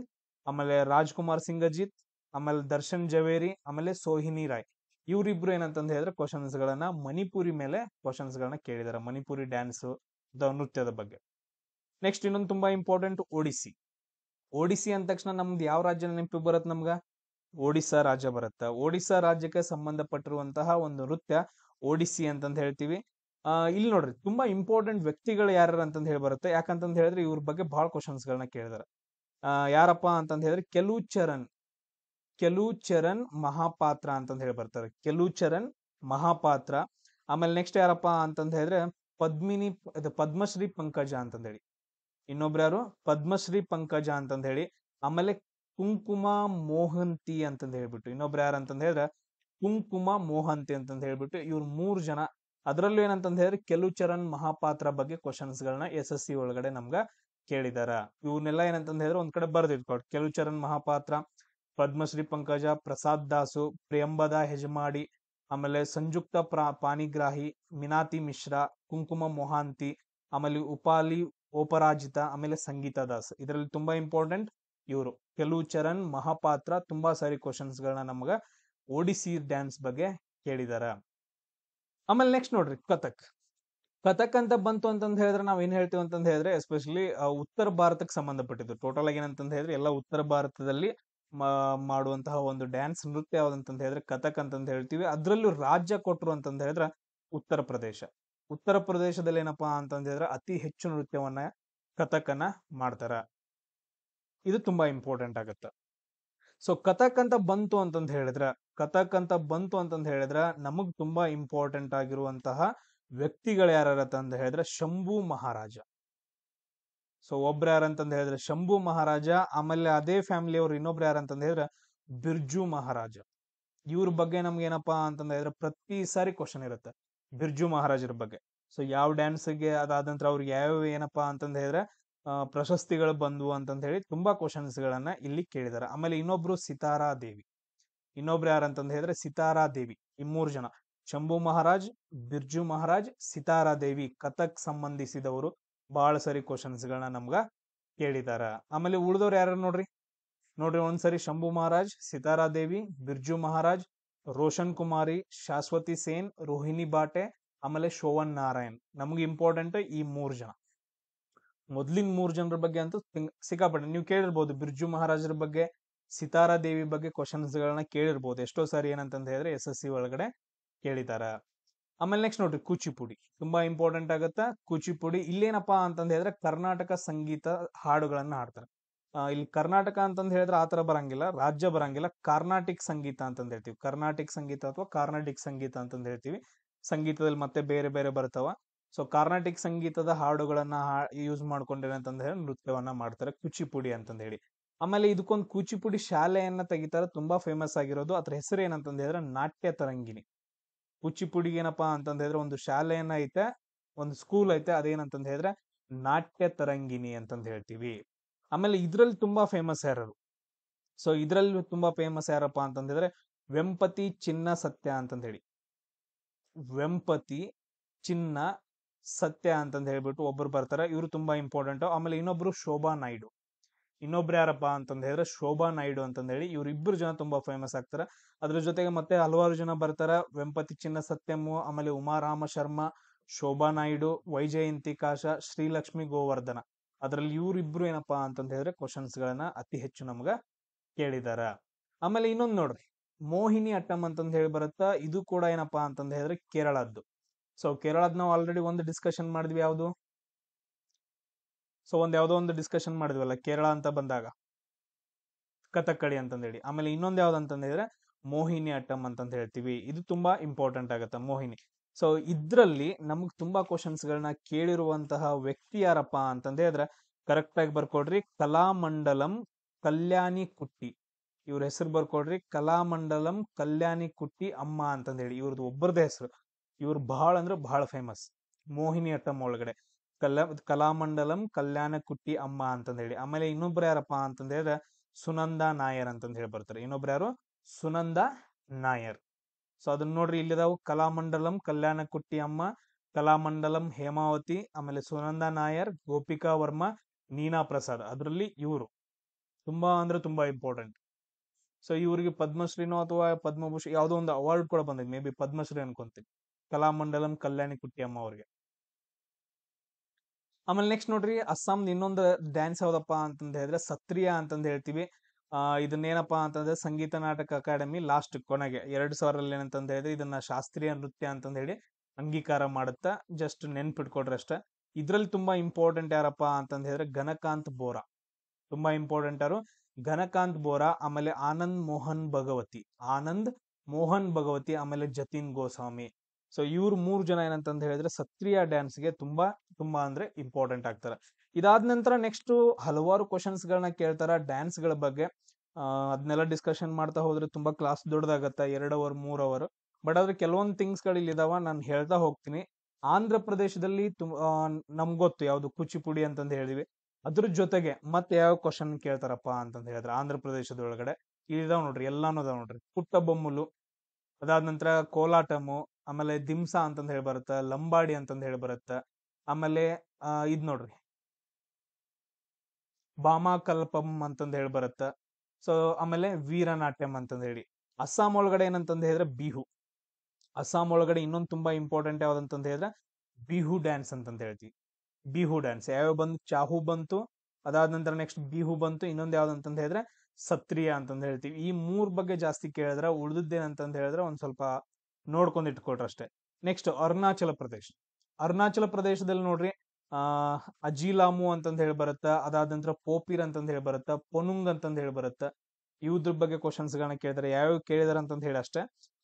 ಆಮೇಲೆ ರಾಜ್ಕುಮಾರ್ ಸಿಂಗ್ ಅಜಿತ್ ಆಮೇಲೆ ದರ್ಶನ್ ಜವೇರಿ ಆಮೇಲೆ ಸೋಹಿನಿ ರಾಯ್ ಇವ್ರಿಬ್ರು ಏನಂತಂದ ಹೇಳಿದ್ರೆ ಕ್ವಶನ್ಸ್ ಗಳನ್ನ ಮಣಿಪುರಿ ಮೇಲೆ ಕ್ವಶನ್ಸ್ ಗಳನ್ನ ಕೇಳಿದಾರೆ ಮಣಿಪುರಿ ಡ್ಯಾನ್ಸ್ ನೃತ್ಯದ ಬಗ್ಗೆ ನೆಕ್ಸ್ಟ್ ಇನ್ನೊಂದು ತುಂಬಾ ಇಂಪಾರ್ಟೆಂಟ್ ಒಡಿಸಿ ಒಡಿಸಿ ಅಂದ ತಕ್ಷಣ ನಮ್ದು ಯಾವ ರಾಜ್ಯ ನೆನಪಿಗೆ ಬರುತ್ತೆ ನಮ್ಗ ಒಡಿಸ್ಸಾ ರಾಜ್ಯ ಬರುತ್ತೆ ಒಡಿಸ್ಸಾ ರಾಜ್ಯಕ್ಕೆ ಸಂಬಂಧಪಟ್ಟಿರುವಂತಹ ಒಂದು ನೃತ್ಯ ಒಡಿಸ್ಸಿ ಅಂತಂದು ಹೇಳ್ತೀವಿ ಇಲ್ಲಿ ನೋಡ್ರಿ ತುಂಬಾ ಇಂಪಾರ್ಟೆಂಟ್ ವ್ಯಕ್ತಿಗಳು ಯಾರು ಅಂತ ಹೇಳಿ ಬರುತ್ತೆ ಯಾಕಂತಂದು ಹೇಳಿದ್ರೆ ಇವ್ರ ಬಗ್ಗೆ ಬಹಳ ಗಳನ್ನ ಕೇಳಿದಾರೆ ಯಾರಪ್ಪ ಅಂತಂದು ಹೇಳಿದ್ರೆ ಕೆಲವು ಚರಣ್ ಕೆಲವು ಚರಣ್ ಮಹಾಪಾತ್ರ ಅಂತಂದು ಹೇಳಿ ಬರ್ತಾರೆ ಕೆಲವು ಚರಣ್ ಮಹಾಪಾತ್ರ ಆಮೇಲೆ ನೆಕ್ಸ್ಟ್ ಯಾರಪ್ಪ ಅಂತಂದು ಹೇಳಿದ್ರೆ ಪದ್ಮಿನಿ ಪದ್ಮಶ್ರೀ ಪಂಕಜ ಅಂತಂದೇಳಿ ಇನ್ನೊಬ್ರು ಯಾರು ಪದ್ಮಶ್ರೀ ಪಂಕಜ ಅಂತಂದ ಹೇಳಿ ಆಮೇಲೆ ಕುಂಕುಮ ಮೋಹಂತಿ ಅಂತಂದ್ ಹೇಳ್ಬಿಟ್ಟು ಇನ್ನೊಬ್ರು ಯಾರು ಅಂತಂದ ಹೇಳಿದ್ರೆ ಕುಂಕುಮ ಮೋಹಂತಿ ಅಂತಂದ್ ಹೇಳ್ಬಿಟ್ಟು ಇವ್ರು ಮೂರು ಜನ ಅದರಲ್ಲೂ ಏನಂತಂದ ಹೇಳಿದ್ರೆ ಕೆಲುಚರಣ್ ಮಹಾಪಾತ್ರ ಬಗ್ಗೆ ಕ್ವಶನ್ಸ್ ಗಳನ್ನ ಎಸ್ ಎಸ್ ಸಿ ಒಳಗಡೆ ನಮ್ಗ ಕೇಳಿದಾರ ಇವ್ರನ್ನೆಲ್ಲ ಏನಂತಂದ ಹೇಳಿದ್ರೆ ಒಂದ್ ಕಡೆ ಬರ್ದಿಟ್ಕೊಟ್ ಚರಣ್ ಮಹಾಪಾತ್ರ ಪದ್ಮಶ್ರೀ ಪಂಕಜ ಪ್ರಸಾದ್ ದಾಸು ಪ್ರಿಯಂಬದ ಹೆಜಮಾಡಿ ಆಮೇಲೆ ಸಂಯುಕ್ತ ಪ್ರಾ ಪಾನಿಗ್ರಾಹಿ ಮಿನಾತಿ ಮಿಶ್ರಾ ಕುಂಕುಮ ಮೊಹಾಂತಿ ಆಮೇಲೆ ಉಪಾಲಿ ಓಪರಾಜಿತ ಆಮೇಲೆ ಸಂಗೀತ ದಾಸ್ ಇದರಲ್ಲಿ ತುಂಬಾ ಇಂಪಾರ್ಟೆಂಟ್ ಇವರು ಕೆಲವು ಚರಣ್ ಮಹಾಪಾತ್ರ ತುಂಬಾ ಸಾರಿ ಗಳನ್ನ ನಮಗ ಒಡಿಸಿ ಡ್ಯಾನ್ಸ್ ಬಗ್ಗೆ ಕೇಳಿದಾರ ಆಮೇಲೆ ನೆಕ್ಸ್ಟ್ ನೋಡ್ರಿ ಕಥಕ್ ಕಥಕ್ ಅಂತ ಬಂತು ಅಂತ ಹೇಳಿದ್ರೆ ನಾವ್ ಏನ್ ಹೇಳ್ತೀವಿ ಅಂತ ಹೇಳಿದ್ರೆ ಎಸ್ಪೆಷಲಿ ಉತ್ತರ ಭಾರತಕ್ಕೆ ಸಂಬಂಧಪಟ್ಟಿದ್ದು ಟೋಟಲ್ ಆಗಿ ಏನಂತ ಹೇಳಿದ್ರೆ ಎಲ್ಲ ಉತ್ತರ ಭಾರತದಲ್ಲಿ ಮಾಡುವಂತಹ ಒಂದು ಡ್ಯಾನ್ಸ್ ನೃತ್ಯ ಯಾವ್ದಂತ ಹೇಳಿದ್ರೆ ಕಥಕ್ ಅಂತ ಹೇಳ್ತೀವಿ ಅದ್ರಲ್ಲೂ ರಾಜ್ಯ ಕೊಟ್ಟರು ಅಂತಂದ ಹೇಳಿದ್ರೆ ಉತ್ತರ ಪ್ರದೇಶ ಉತ್ತರ ಪ್ರದೇಶದಲ್ಲಿ ಏನಪ್ಪಾ ಅಂತಂದ್ರೆ ಅತಿ ಹೆಚ್ಚು ನೃತ್ಯವನ್ನ ಕಥಕ್ಕನ್ನ ಮಾಡ್ತಾರ ಇದು ತುಂಬಾ ಇಂಪಾರ್ಟೆಂಟ್ ಆಗತ್ತ ಸೊ ಕಥಕ್ ಅಂತ ಬಂತು ಅಂತಂದ ಹೇಳಿದ್ರ ಕಥಕ್ ಅಂತ ಬಂತು ಅಂತಂದ ಹೇಳಿದ್ರ ನಮಗ್ ತುಂಬಾ ಇಂಪಾರ್ಟೆಂಟ್ ಆಗಿರುವಂತಹ ವ್ಯಕ್ತಿಗಳು ಅಂತ ಹೇಳಿದ್ರೆ ಶಂಭು ಮಹಾರಾಜ ಸೊ ಒಬ್ರು ಯಾರಂತಂದ್ ಹೇಳಿದ್ರೆ ಶಂಭು ಮಹಾರಾಜ ಆಮೇಲೆ ಅದೇ ಫ್ಯಾಮಿಲಿ ಅವ್ರು ಇನ್ನೊಬ್ರು ಅಂತ ಹೇಳಿದ್ರೆ ಬಿರ್ಜು ಮಹಾರಾಜ ಇವ್ರ ಬಗ್ಗೆ ನಮ್ಗೆ ಏನಪ್ಪಾ ಅಂತಂದ್ರೆ ಪ್ರತಿ ಸಾರಿ ಕ್ವಶನ್ ಇರುತ್ತೆ ಬಿರ್ಜು ಮಹಾರಾಜರ ಬಗ್ಗೆ ಸೊ ಯಾವ ಡ್ಯಾನ್ಸ್ಗೆ ಅದಾದ ನಂತರ ಅವ್ರಿಗೆ ಯಾವ್ಯಾವ ಏನಪ್ಪಾ ಅಂತಂದು ಹೇಳಿದ್ರೆ ಪ್ರಶಸ್ತಿಗಳು ಬಂದವು ಅಂತ ಹೇಳಿ ತುಂಬಾ ಗಳನ್ನ ಇಲ್ಲಿ ಕೇಳಿದ್ದಾರೆ ಆಮೇಲೆ ಇನ್ನೊಬ್ರು ಸಿತಾರಾ ದೇವಿ ಇನ್ನೊಬ್ರು ಯಾರಂತಂದು ಹೇಳಿದ್ರೆ ಸಿತಾರಾ ದೇವಿ ಈ ಮೂರು ಜನ ಶಂಭು ಮಹಾರಾಜ್ ಬಿರ್ಜು ಮಹಾರಾಜ್ ಸಿತಾರಾ ದೇವಿ ಕಥಕ್ ಸಂಬಂಧಿಸಿದವರು ಬಹಳ ಸರಿ ಕ್ವಶನ್ಸ್ಗಳನ್ನ ನಮ್ಗ ಕೇಳಿದಾರ ಆಮೇಲೆ ಉಳಿದವ್ರು ಯಾರು ನೋಡ್ರಿ ನೋಡ್ರಿ ಒಂದ್ಸರಿ ಶಂಭು ಮಹಾರಾಜ್ ಸಿತಾರಾ ದೇವಿ ಬಿರ್ಜು ಮಹಾರಾಜ್ ರೋಷನ್ ಕುಮಾರಿ ಶಾಶ್ವತಿ ಸೇನ್ ರೋಹಿಣಿ ಬಾಟೆ ಆಮೇಲೆ ಶೋವನ್ ನಾರಾಯಣ್ ನಮ್ಗೆ ಇಂಪಾರ್ಟೆಂಟ್ ಈ ಮೂರು ಜನ ಮೊದ್ಲಿನ ಮೂರು ಜನರ ಬಗ್ಗೆ ಅಂತೂ ಸಿಕ್ಕಾಪಟ್ಟೆ ನೀವು ಕೇಳಿರ್ಬೋದು ಬಿರ್ಜು ಮಹಾರಾಜರ ಬಗ್ಗೆ ಸಿತಾರಾ ದೇವಿ ಬಗ್ಗೆ ಗಳನ್ನ ಕೇಳಿರ್ಬೋದು ಎಷ್ಟೋ ಸಾರಿ ಏನಂತ ಹೇಳಿದ್ರೆ ಎಸ್ ಎಸ್ ಸಿ ಒಳಗಡೆ ಕೇಳಿದಾರ ಆಮೇಲೆ ನೆಕ್ಸ್ಟ್ ನೋಡ್ರಿ ಕೂಚಿಪುಡಿ ತುಂಬಾ ಇಂಪಾರ್ಟೆಂಟ್ ಆಗುತ್ತಾ ಕೂಚಿಪುಡಿ ಇಲ್ಲೇನಪ್ಪಾ ಅಂತಂದು ಹೇಳಿದ್ರೆ ಕರ್ನಾಟಕ ಸಂಗೀತ ಹಾಡುಗಳನ್ನ ಹಾಡ್ತಾರೆ ಇಲ್ಲಿ ಕರ್ನಾಟಕ ಅಂತಂದು ಹೇಳಿದ್ರೆ ಆತರ ಬರಂಗಿಲ್ಲ ರಾಜ್ಯ ಬರಂಗಿಲ್ಲ ಕಾರ್ನಾಟಿಕ್ ಸಂಗೀತ ಅಂತಂದು ಹೇಳ್ತೀವಿ ಕರ್ನಾಟಿಕ್ ಸಂಗೀತ ಅಥವಾ ಕಾರ್ನಾಟಿಕ್ ಸಂಗೀತ ಅಂತಂದು ಹೇಳ್ತೀವಿ ಸಂಗೀತದಲ್ಲಿ ಮತ್ತೆ ಬೇರೆ ಬೇರೆ ಬರ್ತಾವ ಸೊ ಕಾರ್ನಾಟಿಕ್ ಸಂಗೀತದ ಹಾಡುಗಳನ್ನ ಯೂಸ್ ಅಂತಂದ ಹೇಳಿ ನೃತ್ಯವನ್ನ ಮಾಡ್ತಾರೆ ಕೂಚಿಪುಡಿ ಅಂತಂದ ಹೇಳಿ ಆಮೇಲೆ ಇದಕ್ಕೊಂದು ಕೂಚಿಪುಡಿ ಶಾಲೆಯನ್ನ ತೆಗಿತಾರೆ ತುಂಬಾ ಫೇಮಸ್ ಆಗಿರೋದು ಅದ್ರ ಹೆಸರು ಏನಂತಂದ ಹೇಳಿದ್ರೆ ನಾಟ್ಯ ತರಂಗಿಣಿ ಕೂಚಿಪುಡಿ ಏನಪ್ಪಾ ಅಂತಂದ ಹೇಳಿದ್ರೆ ಒಂದು ಶಾಲೆಯನ್ನ ಐತೆ ಒಂದು ಸ್ಕೂಲ್ ಐತೆ ಅದೇನಂತಂದ ಹೇಳಿದ್ರೆ ನಾಟ್ಯ ತರಂಗಿನಿ ಅಂತಂದ ಹೇಳ್ತೀವಿ ಆಮೇಲೆ ಇದ್ರಲ್ಲಿ ತುಂಬಾ ಫೇಮಸ್ ಯಾರು ಸೊ ಇದ್ರಲ್ಲಿ ತುಂಬಾ ಫೇಮಸ್ ಯಾರಪ್ಪ ಅಂತಂದ್ರೆ ವೆಂಪತಿ ಚಿನ್ನ ಸತ್ಯ ಅಂತಂದೇಳಿ ಹೇಳಿ ವೆಂಪತಿ ಚಿನ್ನ ಸತ್ಯ ಅಂತಂದ ಹೇಳ್ಬಿಟ್ಟು ಒಬ್ರು ಬರ್ತಾರೆ ಇವರು ತುಂಬಾ ಇಂಪಾರ್ಟೆಂಟ್ ಆಮೇಲೆ ಇನ್ನೊಬ್ರು ಶೋಭಾ ನಾಯ್ಡು ಇನ್ನೊಬ್ರು ಯಾರಪ್ಪ ಅಂತಂದ ಹೇಳಿದ್ರೆ ಶೋಭಾ ನಾಯ್ಡು ಅಂತಂದ ಹೇಳಿ ಇಬ್ರು ಜನ ತುಂಬಾ ಫೇಮಸ್ ಆಗ್ತಾರೆ ಅದ್ರ ಜೊತೆಗೆ ಮತ್ತೆ ಹಲವಾರು ಜನ ಬರ್ತಾರೆ ವೆಂಪತಿ ಚಿನ್ನ ಸತ್ಯಮ್ಮ ಆಮೇಲೆ ಉಮಾರಾಮ ಶರ್ಮಾ ಶೋಭಾ ನಾಯ್ಡು ವೈಜಯಂತಿ ಕಾಶ ಶ್ರೀಲಕ್ಷ್ಮಿ ಗೋವರ್ಧನ ಅದರಲ್ಲಿ ಇವರಿಬ್ರು ಏನಪ್ಪಾ ಅಂತಂತ ಹೇಳಿದ್ರೆ ಕ್ವಶನ್ಸ್ ಗಳನ್ನ ಅತಿ ಹೆಚ್ಚು ನಮ್ಗ ಕೇಳಿದಾರ ಆಮೇಲೆ ಇನ್ನೊಂದು ನೋಡ್ರಿ ಮೋಹಿನಿ ಅಟ್ಟಂ ಅಂತಂದ ಹೇಳಿ ಬರುತ್ತಾ ಇದು ಕೂಡ ಏನಪ್ಪಾ ಅಂತಂದ ಹೇಳಿದ್ರೆ ಕೇರಳದ್ದು ಸೊ ಕೇರಳದ್ ನಾವು ಆಲ್ರೆಡಿ ಒಂದು ಡಿಸ್ಕಷನ್ ಮಾಡಿದ್ವಿ ಯಾವುದು ಸೊ ಒಂದ್ ಯಾವ್ದೋ ಒಂದು ಡಿಸ್ಕಷನ್ ಮಾಡಿದ್ವಲ್ಲ ಕೇರಳ ಅಂತ ಬಂದಾಗ ಕಥಕ್ಕಳಿ ಅಂತಂದೇಳಿ ಆಮೇಲೆ ಇನ್ನೊಂದು ಯಾವ್ದು ಅಂತಂದ್ರೆ ಮೋಹಿನಿ ಅಟ್ಟಂ ಅಂತ ಹೇಳ್ತೀವಿ ಇದು ತುಂಬಾ ಇಂಪಾರ್ಟೆಂಟ್ ಆಗತ್ತ ಮೋಹಿನಿ ಸೊ ಇದ್ರಲ್ಲಿ ನಮಗೆ ತುಂಬಾ ಗಳನ್ನ ಕೇಳಿರುವಂತಹ ವ್ಯಕ್ತಿ ಯಾರಪ್ಪ ಅಂತಂದ್ರೆ ಕರೆಕ್ಟ್ ಕರೆಕ್ಟಾಗಿ ಬರ್ಕೊಡ್ರಿ ಕಲಾಮಂಡಲಂ ಕಲ್ಯಾಣಿ ಕುಟ್ಟಿ ಇವ್ರ ಹೆಸರು ಬರ್ಕೊಡ್ರಿ ಕಲಾಮಂಡಲಂ ಕಲ್ಯಾಣಿ ಕುಟ್ಟಿ ಅಮ್ಮ ಅಂತಂದೇಳಿ ಇವ್ರದ್ದು ಒಬ್ಬರದ ಹೆಸರು ಇವ್ರು ಬಹಳ ಅಂದ್ರೆ ಬಹಳ ಫೇಮಸ್ ಮೋಹಿನಿ ಅಟ್ಟಂ ಒಳಗಡೆ ಕಲ್ಯಾ ಕಲಾಮಂಡಲಂ ಕಲ್ಯಾಣ ಕುಟ್ಟಿ ಅಮ್ಮ ಹೇಳಿ ಆಮೇಲೆ ಇನ್ನೊಬ್ರು ಯಾರಪ್ಪ ಅಂತಂದ್ರೆ ಸುನಂದ ನಾಯರ್ ಅಂತಂದು ಹೇಳಿ ಬರ್ತಾರೆ ಇನ್ನೊಬ್ರು ಯಾರು ಸುನಂದ ನಾಯರ್ ಸೊ ಅದನ್ನ ನೋಡ್ರಿ ಇಲ್ಲಿದಾವು ಕಲಾಮಂಡಲಂ ಕಲ್ಯಾಣ ಕುಟ್ಟಿ ಅಮ್ಮ ಕಲಾಮಂಡಲಂ ಹೇಮಾವತಿ ಆಮೇಲೆ ಸುನಂದ ನಾಯರ್ ಗೋಪಿಕಾ ವರ್ಮ ನೀನಾ ಪ್ರಸಾದ್ ಅದರಲ್ಲಿ ಇವರು ತುಂಬಾ ಅಂದ್ರೆ ತುಂಬಾ ಇಂಪಾರ್ಟೆಂಟ್ ಸೊ ಇವರಿಗೆ ಪದ್ಮಶ್ರೀನೋ ಅಥವಾ ಪದ್ಮಭೂಷಣ ಯಾವುದೋ ಒಂದು ಅವಾರ್ಡ್ ಕೂಡ ಬಂದಿದೆ ಮೇ ಬಿ ಪದ್ಮಶ್ರೀ ಅನ್ಕೊಂತೀನಿ ಕಲಾಮಂಡಲಂ ಕಲ್ಯಾಣಿ ಕುಟ್ಟಿ ಅಮ್ಮ ಅವ್ರಿಗೆ ಆಮೇಲೆ ನೆಕ್ಸ್ಟ್ ನೋಡ್ರಿ ಅಸ್ಸಾಂ ಇನ್ನೊಂದು ಡ್ಯಾನ್ಸ್ ಯಾವ್ದಪ್ಪ ಅಂತಂದ ಹೇಳಿದ್ರೆ ಸತ್ರಿಯ ಅಂತ ಹೇಳ್ತೀವಿ ಇದನ್ನೇನಪ್ಪ ಅಂತಂದ್ರೆ ಸಂಗೀತ ನಾಟಕ ಅಕಾಡೆಮಿ ಲಾಸ್ಟ್ ಕೊನೆಗೆ ಎರಡ್ ಸಾವಿರಲ್ಲಿ ಏನಂತ ಹೇಳಿದ್ರೆ ಇದನ್ನ ಶಾಸ್ತ್ರೀಯ ನೃತ್ಯ ಅಂತಂದ ಹೇಳಿ ಅಂಗೀಕಾರ ಮಾಡುತ್ತಾ ಜಸ್ಟ್ ನೆನ್ಪಿಟ್ಕೊಡ್ರಷ್ಟೇ ಅಷ್ಟೇ ಇದರಲ್ಲಿ ತುಂಬಾ ಇಂಪಾರ್ಟೆಂಟ್ ಯಾರಪ್ಪ ಅಂತಂದ ಹೇಳಿದ್ರೆ ಘನಕಾಂತ್ ಬೋರಾ ತುಂಬಾ ಇಂಪಾರ್ಟೆಂಟ್ ಯಾರು ಘನಕಾಂತ್ ಬೋರಾ ಆಮೇಲೆ ಆನಂದ್ ಮೋಹನ್ ಭಗವತಿ ಆನಂದ್ ಮೋಹನ್ ಭಗವತಿ ಆಮೇಲೆ ಜತಿನ್ ಗೋಸ್ವಾಮಿ ಸೊ ಇವ್ರು ಮೂರು ಜನ ಏನಂತಂದ ಹೇಳಿದ್ರೆ ಡ್ಯಾನ್ಸ್ ಡ್ಯಾನ್ಸ್ಗೆ ತುಂಬಾ ತುಂಬಾ ಅಂದ್ರೆ ಇಂಪಾರ್ಟೆಂಟ್ ಆಗ್ತಾರೆ ಇದಾದ ನಂತರ ನೆಕ್ಸ್ಟ್ ಹಲವಾರು ಗಳನ್ನ ಕೇಳ್ತಾರ ಡ್ಯಾನ್ಸ್ ಗಳ ಬಗ್ಗೆ ಅದನ್ನೆಲ್ಲ ಡಿಸ್ಕಷನ್ ಮಾಡ್ತಾ ಹೋದ್ರೆ ತುಂಬಾ ಕ್ಲಾಸ್ ದೊಡ್ಡದಾಗತ್ತ ಎರಡ್ ಅವರ್ ಮೂರ್ ಅವರ್ ಬಟ್ ಆದ್ರೆ ಕೆಲವೊಂದು ಇಲ್ಲಿ ಇಲ್ಲಿದಾವ ನಾನು ಹೇಳ್ತಾ ಹೋಗ್ತೀನಿ ಆಂಧ್ರ ಪ್ರದೇಶದಲ್ಲಿ ನಮ್ ಗೊತ್ತು ಯಾವ್ದು ಕುಚಿಪುಡಿ ಅಂತಂದ್ ಹೇಳಿದ್ವಿ ಅದ್ರ ಜೊತೆಗೆ ಮತ್ತೆ ಯಾವ ಕ್ವಶನ್ ಕೇಳ್ತಾರಪ್ಪ ಅಂತ ಹೇಳಿದ್ರೆ ಆಂಧ್ರ ಇಲ್ಲಿ ಇದಾವ್ ನೋಡ್ರಿ ಎಲ್ಲಾನು ಅದಾವ ನೋಡ್ರಿ ಪುಟ್ಟ ಬೊಮ್ಮಲು ಅದಾದ ನಂತರ ಕೋಲಾಟಮು ಆಮೇಲೆ ದಿಂಸಾ ಅಂತಂದ್ ಹೇಳಿ ಬರುತ್ತೆ ಲಂಬಾಡಿ ಅಂತಂದ್ ಹೇಳಿ ಬರುತ್ತೆ ಆಮೇಲೆ ಇದ್ ನೋಡ್ರಿ ಭಾಮಾಕಲ್ಪಂ ಅಂತಂದು ಹೇಳಿ ಬರುತ್ತ ಸೊ ಆಮೇಲೆ ವೀರನಾಟ್ಯಂ ಅಂತಂದು ಹೇಳಿ ಅಸ್ಸಾಂ ಒಳಗಡೆ ಏನಂತಂದು ಹೇಳಿದ್ರೆ ಬಿಹು ಅಸ್ಸಾಂ ಒಳಗಡೆ ಇನ್ನೊಂದು ತುಂಬಾ ಇಂಪಾರ್ಟೆಂಟ್ ಯಾವ್ದಂತಂದು ಹೇಳಿದ್ರೆ ಬಿಹು ಡ್ಯಾನ್ಸ್ ಅಂತ ಹೇಳ್ತೀವಿ ಬಿಹು ಡ್ಯಾನ್ಸ್ ಯಾವ ಬಂದು ಚಾಹು ಬಂತು ಅದಾದ ನಂತರ ನೆಕ್ಸ್ಟ್ ಬಿಹು ಬಂತು ಇನ್ನೊಂದು ಯಾವ್ದಂತಂದು ಹೇಳಿದ್ರೆ ಸತ್ರಿಯ ಅಂತಂದು ಹೇಳ್ತೀವಿ ಈ ಮೂರ್ ಬಗ್ಗೆ ಜಾಸ್ತಿ ಕೇಳಿದ್ರೆ ಉಳಿದೇನಂತಂದು ಹೇಳಿದ್ರೆ ಒಂದ್ ಸ್ವಲ್ಪ ನೋಡ್ಕೊಂಡು ಇಟ್ಕೊಟ್ರಷ್ಟೇ ನೆಕ್ಸ್ಟ್ ಅರುಣಾಚಲ ಪ್ರದೇಶ ಅರುಣಾಚಲ ಪ್ರದೇಶದಲ್ಲಿ ನೋಡ್ರಿ ಆ ಅಜಿಲಾಮು ಅಂತಂದ ಹೇಳಿ ಬರುತ್ತ ಅದಾದ ನಂತರ ಪೋಪಿರ್ ಅಂತಂದ್ ಹೇಳಿ ಬರುತ್ತ ಪೊನುಂಗ್ ಅಂತಂದ್ ಹೇಳಿ ಬರುತ್ತ ಇವ್ದ್ರ ಬಗ್ಗೆ ಕ್ವಶನ್ಸ್ಗಳನ್ನ ಕೇಳಿದಾರೆ ಯಾವ ಕೇಳಿದಾರ ಅಂತಂದ ಹೇಳಿ ಅಷ್ಟೇ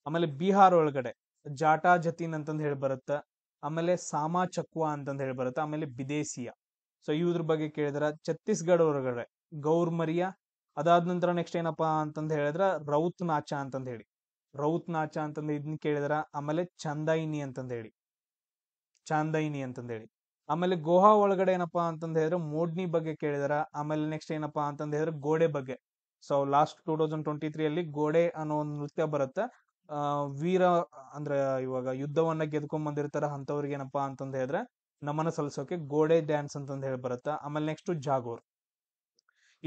ಆಮೇಲೆ ಬಿಹಾರ್ ಒಳಗಡೆ ಜಾಟಾ ಜತೀನ್ ಅಂತಂದ್ ಹೇಳಿ ಬರುತ್ತ ಆಮೇಲೆ ಸಾಮಾ ಚಕ್ವಾ ಅಂತಂದ್ ಹೇಳಿ ಬರುತ್ತ ಆಮೇಲೆ ಬಿದೇಸಿಯ ಸೊ ಇವುದ್ರ ಬಗ್ಗೆ ಕೇಳಿದಾರೆ ಛತ್ತೀಸ್ಗಢ ಒಳಗಡೆ ಗೌರ್ಮರಿಯ ಅದಾದ ನಂತರ ನೆಕ್ಸ್ಟ್ ಏನಪ್ಪಾ ಅಂತಂದ್ ಹೇಳಿದ್ರ ರೌತ್ ನಾಚ ಅಂತಂದ ಹೇಳಿ ರೌತ್ ನಾಚ ಅಂತಂದ ಇದನ್ನ ಕೇಳಿದಾರ ಆಮೇಲೆ ಚಂದಾಯಿನಿ ಅಂತಂದ ಹೇಳಿ ಚಾಂದೈನಿ ಅಂತಂದ ಹೇಳಿ ಆಮೇಲೆ ಗೋಹಾ ಒಳಗಡೆ ಏನಪ್ಪಾ ಅಂತಂದ ಹೇಳಿದ್ರೆ ಮೋಡ್ನಿ ಬಗ್ಗೆ ಕೇಳಿದಾರ ಆಮೇಲೆ ನೆಕ್ಸ್ಟ್ ಏನಪ್ಪಾ ಅಂತಂದ ಹೇಳಿದ್ರೆ ಗೋಡೆ ಬಗ್ಗೆ so last two thousand twenty three ಅಲ್ಲಿ ಗೋಡೆ ಅನ್ನೋ ಒಂದು ನೃತ್ಯ ಬರುತ್ತೆ ವೀರ ಅಂದ್ರೆ ಇವಾಗ ಯುದ್ಧವನ್ನ ಗೆದ್ಕೊಂಡ್ ಬಂದಿರ್ತಾರ ಅಂತವ್ರಿಗೆ ಏನಪ್ಪಾ ಅಂತಂದ ಹೇಳಿದ್ರೆ ನಮನ ಸಲ್ಸೋಕೆ ಗೋಡೆ ಡ್ಯಾನ್ಸ್ ಅಂತಂದ ಹೇಳಿ ಬರುತ್ತ ಆಮೇಲೆ ನೆಕ್ಸ್ಟ್ ಜಾಗೋರ್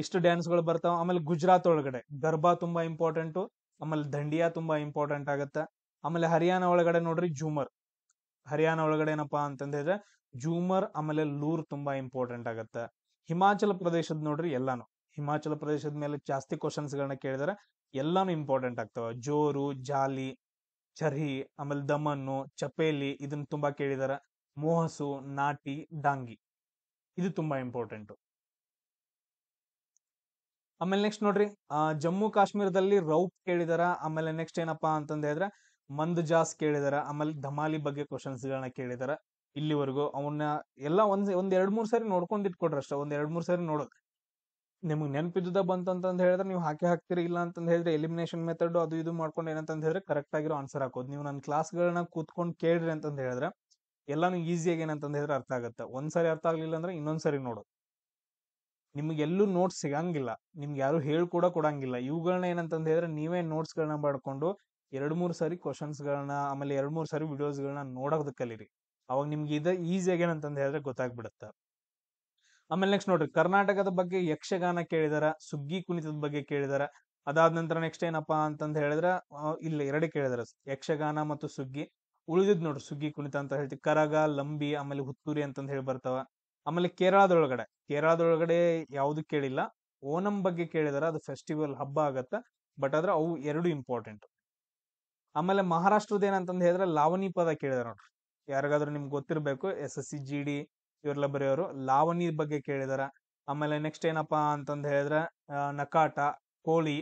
ಇಷ್ಟು ಡ್ಯಾನ್ಸ್ ಗಳು ಬರ್ತಾವ ಆಮೇಲೆ ಗುಜರಾತ್ ಒಳಗಡೆ ಗರ್ಭಾ ತುಂಬಾ ಇಂಪಾರ್ಟೆಂಟ್ ಆಮೇಲೆ ದಂಡಿಯಾ ತುಂಬಾ ಇಂಪಾರ್ಟೆಂಟ್ ಆಗುತ್ತೆ ಆಮೇಲೆ ಹರಿಯಾಣ ಒಳಗಡೆ ನೋಡ್ರಿ ಜೂಮರ್ ಹರಿಯಾಣ ಒಳಗಡೆ ಏನಪ್ಪಾ ಅಂತಂದ್ರೆ ಜೂಮರ್ ಆಮೇಲೆ ಲೂರ್ ತುಂಬಾ ಇಂಪಾರ್ಟೆಂಟ್ ಆಗುತ್ತೆ ಹಿಮಾಚಲ ಪ್ರದೇಶದ ನೋಡ್ರಿ ಎಲ್ಲಾನು ಹಿಮಾಚಲ ಪ್ರದೇಶದ ಮೇಲೆ ಜಾಸ್ತಿ ಗಳನ್ನ ಕೇಳಿದರೆ ಎಲ್ಲಾನು ಇಂಪಾರ್ಟೆಂಟ್ ಆಗ್ತಾವ ಜೋರು ಜಾಲಿ ಚರಿ ಆಮೇಲೆ ದಮನ್ನು ಚಪೇಲಿ ಇದನ್ನ ತುಂಬಾ ಕೇಳಿದಾರ ಮೋಹಸು ನಾಟಿ ಡಾಂಗಿ ಇದು ತುಂಬಾ ಇಂಪಾರ್ಟೆಂಟ್ ಆಮೇಲೆ ನೆಕ್ಸ್ಟ್ ನೋಡ್ರಿ ಜಮ್ಮು ಕಾಶ್ಮೀರದಲ್ಲಿ ರೌಪ್ ಕೇಳಿದಾರ ಆಮೇಲೆ ನೆಕ್ಸ್ಟ್ ಏನಪ್ಪಾ ಅಂತಂದ ಹೇಳಿದ್ರೆ ಮಂದ್ ಜಾಸ್ ಕೇಳಿದಾರ ಆಮೇಲೆ ಧಮಾಲಿ ಬಗ್ಗೆ ಗಳನ್ನ ಕೇಳಿದಾರ ಇಲ್ಲಿವರೆಗೂ ಅವನ್ನ ಎಲ್ಲ ಒಂದ್ ಒಂದ್ ಎರಡ್ ಮೂರ್ ಸಾರಿ ನೋಡ್ಕೊಂಡ್ ಇಟ್ಕೊಡ್ರಿ ಅಷ್ಟೇ ಒಂದ್ ಎರಡ್ ಮೂರ್ ಸಾರಿ ನೋಡೋದ್ ನಿಮ್ಗೆ ನೆನಪಿದ್ದ ಬಂತ ಅಂತ ಹೇಳಿದ್ರೆ ನೀವು ಹಾಕಿ ಹಾಕ್ತಿರಿ ಇಲ್ಲ ಅಂತಂದ್ ಹೇಳಿದ್ರೆ ಎಲಿಮಿನೇಷನ್ ಮೆಥಡ್ ಅದು ಇದು ಮಾಡ್ಕೊಂಡು ಏನಂತ ಹೇಳಿದ್ರೆ ಕರೆಕ್ಟ್ ಆಗಿರೋ ಆನ್ಸರ್ ಹಾಕೋದು ನೀವು ನನ್ನ ಕ್ಲಾಸ್ಗಳನ್ನ ಕೂತ್ಕೊಂಡು ಕೇಳ್ರಿ ಅಂತಂದ್ ಹೇಳಿದ್ರೆ ಎಲ್ಲಾನು ಈಸಿಯಾಗಿ ಏನಂತ ಹೇಳಿದ್ರೆ ಅರ್ಥ ಆಗುತ್ತೆ ಒಂದ್ಸರಿ ಅರ್ಥ ಆಗ್ಲಿಲ್ಲ ಅಂದ್ರೆ ಇನ್ನೊಂದ್ಸರಿ ನೋಡು ನಿಮ್ಗೆ ಎಲ್ಲೂ ನೋಟ್ಸ್ ಸಿಗಂಗಿಲ್ಲ ನಿಮ್ಗೆ ಯಾರು ಕೂಡ ಕೊಡಂಗಿಲ್ಲ ಇವುಗಳನ್ನ ಏನಂತಂದ್ ಹೇಳಿದ್ರೆ ನೀವೇ ನೋಟ್ಸ್ಗಳನ್ನ ಮಾಡ್ಕೊಂಡು ಎರಡ್ ಮೂರ್ ಸಾರಿ ಕ್ವಶನ್ಸ್ಗಳನ್ನ ಆಮೇಲೆ ಎರಡ್ ಮೂರ್ ಸಾರಿ ವಿಡಿಯೋಸ್ಗಳನ್ನ ನೋಡೋದಕ್ಕೆ ಕಲೀರಿ ಅವಾಗ ನಿಮ್ಗೆ ಇದು ಈಸಿಯಾಗಿ ಏನಂತಂದು ಹೇಳಿದ್ರೆ ಗೊತ್ತಾಗ್ಬಿಡುತ್ತ ಆಮೇಲೆ ನೆಕ್ಸ್ಟ್ ನೋಡ್ರಿ ಕರ್ನಾಟಕದ ಬಗ್ಗೆ ಯಕ್ಷಗಾನ ಕೇಳಿದಾರ ಸುಗ್ಗಿ ಕುಣಿತದ ಬಗ್ಗೆ ಕೇಳಿದಾರ ಅದಾದ ನಂತರ ನೆಕ್ಸ್ಟ್ ಏನಪ್ಪಾ ಅಂತಂದು ಹೇಳಿದ್ರೆ ಇಲ್ಲ ಎರಡೇ ಕೇಳಿದಾರ ಯಕ್ಷಗಾನ ಮತ್ತು ಸುಗ್ಗಿ ಉಳಿದಿದ್ ನೋಡ್ರಿ ಸುಗ್ಗಿ ಕುಣಿತ ಅಂತ ಹೇಳ್ತೀವಿ ಕರಗ ಲಂಬಿ ಆಮೇಲೆ ಹುತ್ತೂರಿ ಅಂತಂದು ಹೇಳಿ ಬರ್ತಾವ ಆಮೇಲೆ ಕೇರಳದೊಳಗಡೆ ಕೇರಳದೊಳಗಡೆ ಯಾವುದು ಕೇಳಿಲ್ಲ ಓಣಂ ಬಗ್ಗೆ ಕೇಳಿದಾರ ಅದು ಫೆಸ್ಟಿವಲ್ ಹಬ್ಬ ಆಗತ್ತ ಬಟ್ ಆದ್ರೆ ಅವು ಎರಡು ಇಂಪಾರ್ಟೆಂಟ್ ಆಮೇಲೆ ಮಹಾರಾಷ್ಟ್ರದ ಏನಂತಂದು ಹೇಳಿದ್ರೆ ಲಾವಣಿ ಪದ ಕೇಳಿದಾರ ನೋಡ್ರಿ ಯಾರಿಗಾದ್ರು ನಿಮ್ಗೆ ಗೊತ್ತಿರಬೇಕು S S C G D ಇವರೆಲ್ಲ ಬರೆಯೋರು ಲಾವಣಿ ಬಗ್ಗೆ ಕೇಳಿದಾರ ಆಮೇಲೆ ನೆಕ್ಸ್ಟ್ ಏನಪ್ಪಾ ಅಂತಂದು ಹೇಳಿದ್ರೆ ನಕಾಟ ಕೋಳಿ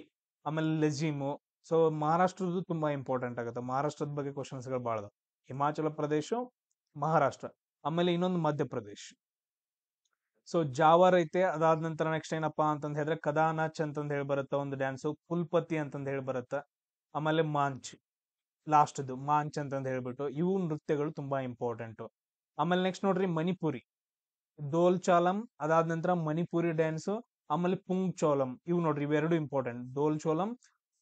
ಆಮೇಲೆ ಲೆಜಿಮು ಸೊ ಮಹಾರಾಷ್ಟ್ರದ್ದು ತುಂಬಾ ಇಂಪಾರ್ಟೆಂಟ್ ಆಗುತ್ತೆ ಮಹಾರಾಷ್ಟ್ರದ ಬಗ್ಗೆ ಕ್ವಶನ್ಸ್ಗಳು ಭಾಳ ಹಿಮಾಚಲ ಪ್ರದೇಶ ಮಹಾರಾಷ್ಟ್ರ ಆಮೇಲೆ ಇನ್ನೊಂದು ಮಧ್ಯಪ್ರದೇಶ ಸೊ ಜಾವರ್ ಐತೆ ಅದಾದ ನಂತರ ನೆಕ್ಸ್ಟ್ ಏನಪ್ಪಾ ಅಂತಂದು ಹೇಳಿದ್ರೆ ಕದಾನಾಚ್ ಅಂತಂದು ಹೇಳಿ ಬರುತ್ತೆ ಒಂದು ಡ್ಯಾನ್ಸು ಕುಲ್ಪತಿ ಅಂತಂದು ಹೇಳಿ ಬರುತ್ತೆ ಆಮೇಲೆ ಮಾಂಚ್ ಲಾಸ್ಟ್ದು ಮಾಂಚ್ ಅಂತ ಹೇಳ್ಬಿಟ್ಟು ಇವು ನೃತ್ಯಗಳು ತುಂಬಾ ಇಂಪಾರ್ಟೆಂಟ್ ಆಮೇಲೆ ನೆಕ್ಸ್ಟ್ ನೋಡ್ರಿ ಮಣಿಪುರಿ ಡೋಲ್ ಚಾಲಂ ಅದಾದ ನಂತರ ಮಣಿಪುರಿ ಡ್ಯಾನ್ಸ್ ಆಮೇಲೆ ಪುಂಗ್ ಚೋಲಂ ಇವು ನೋಡ್ರಿ ಇವೆರಡು ಇಂಪಾರ್ಟೆಂಟ್ ಡೋಲ್ ಚೋಲಂ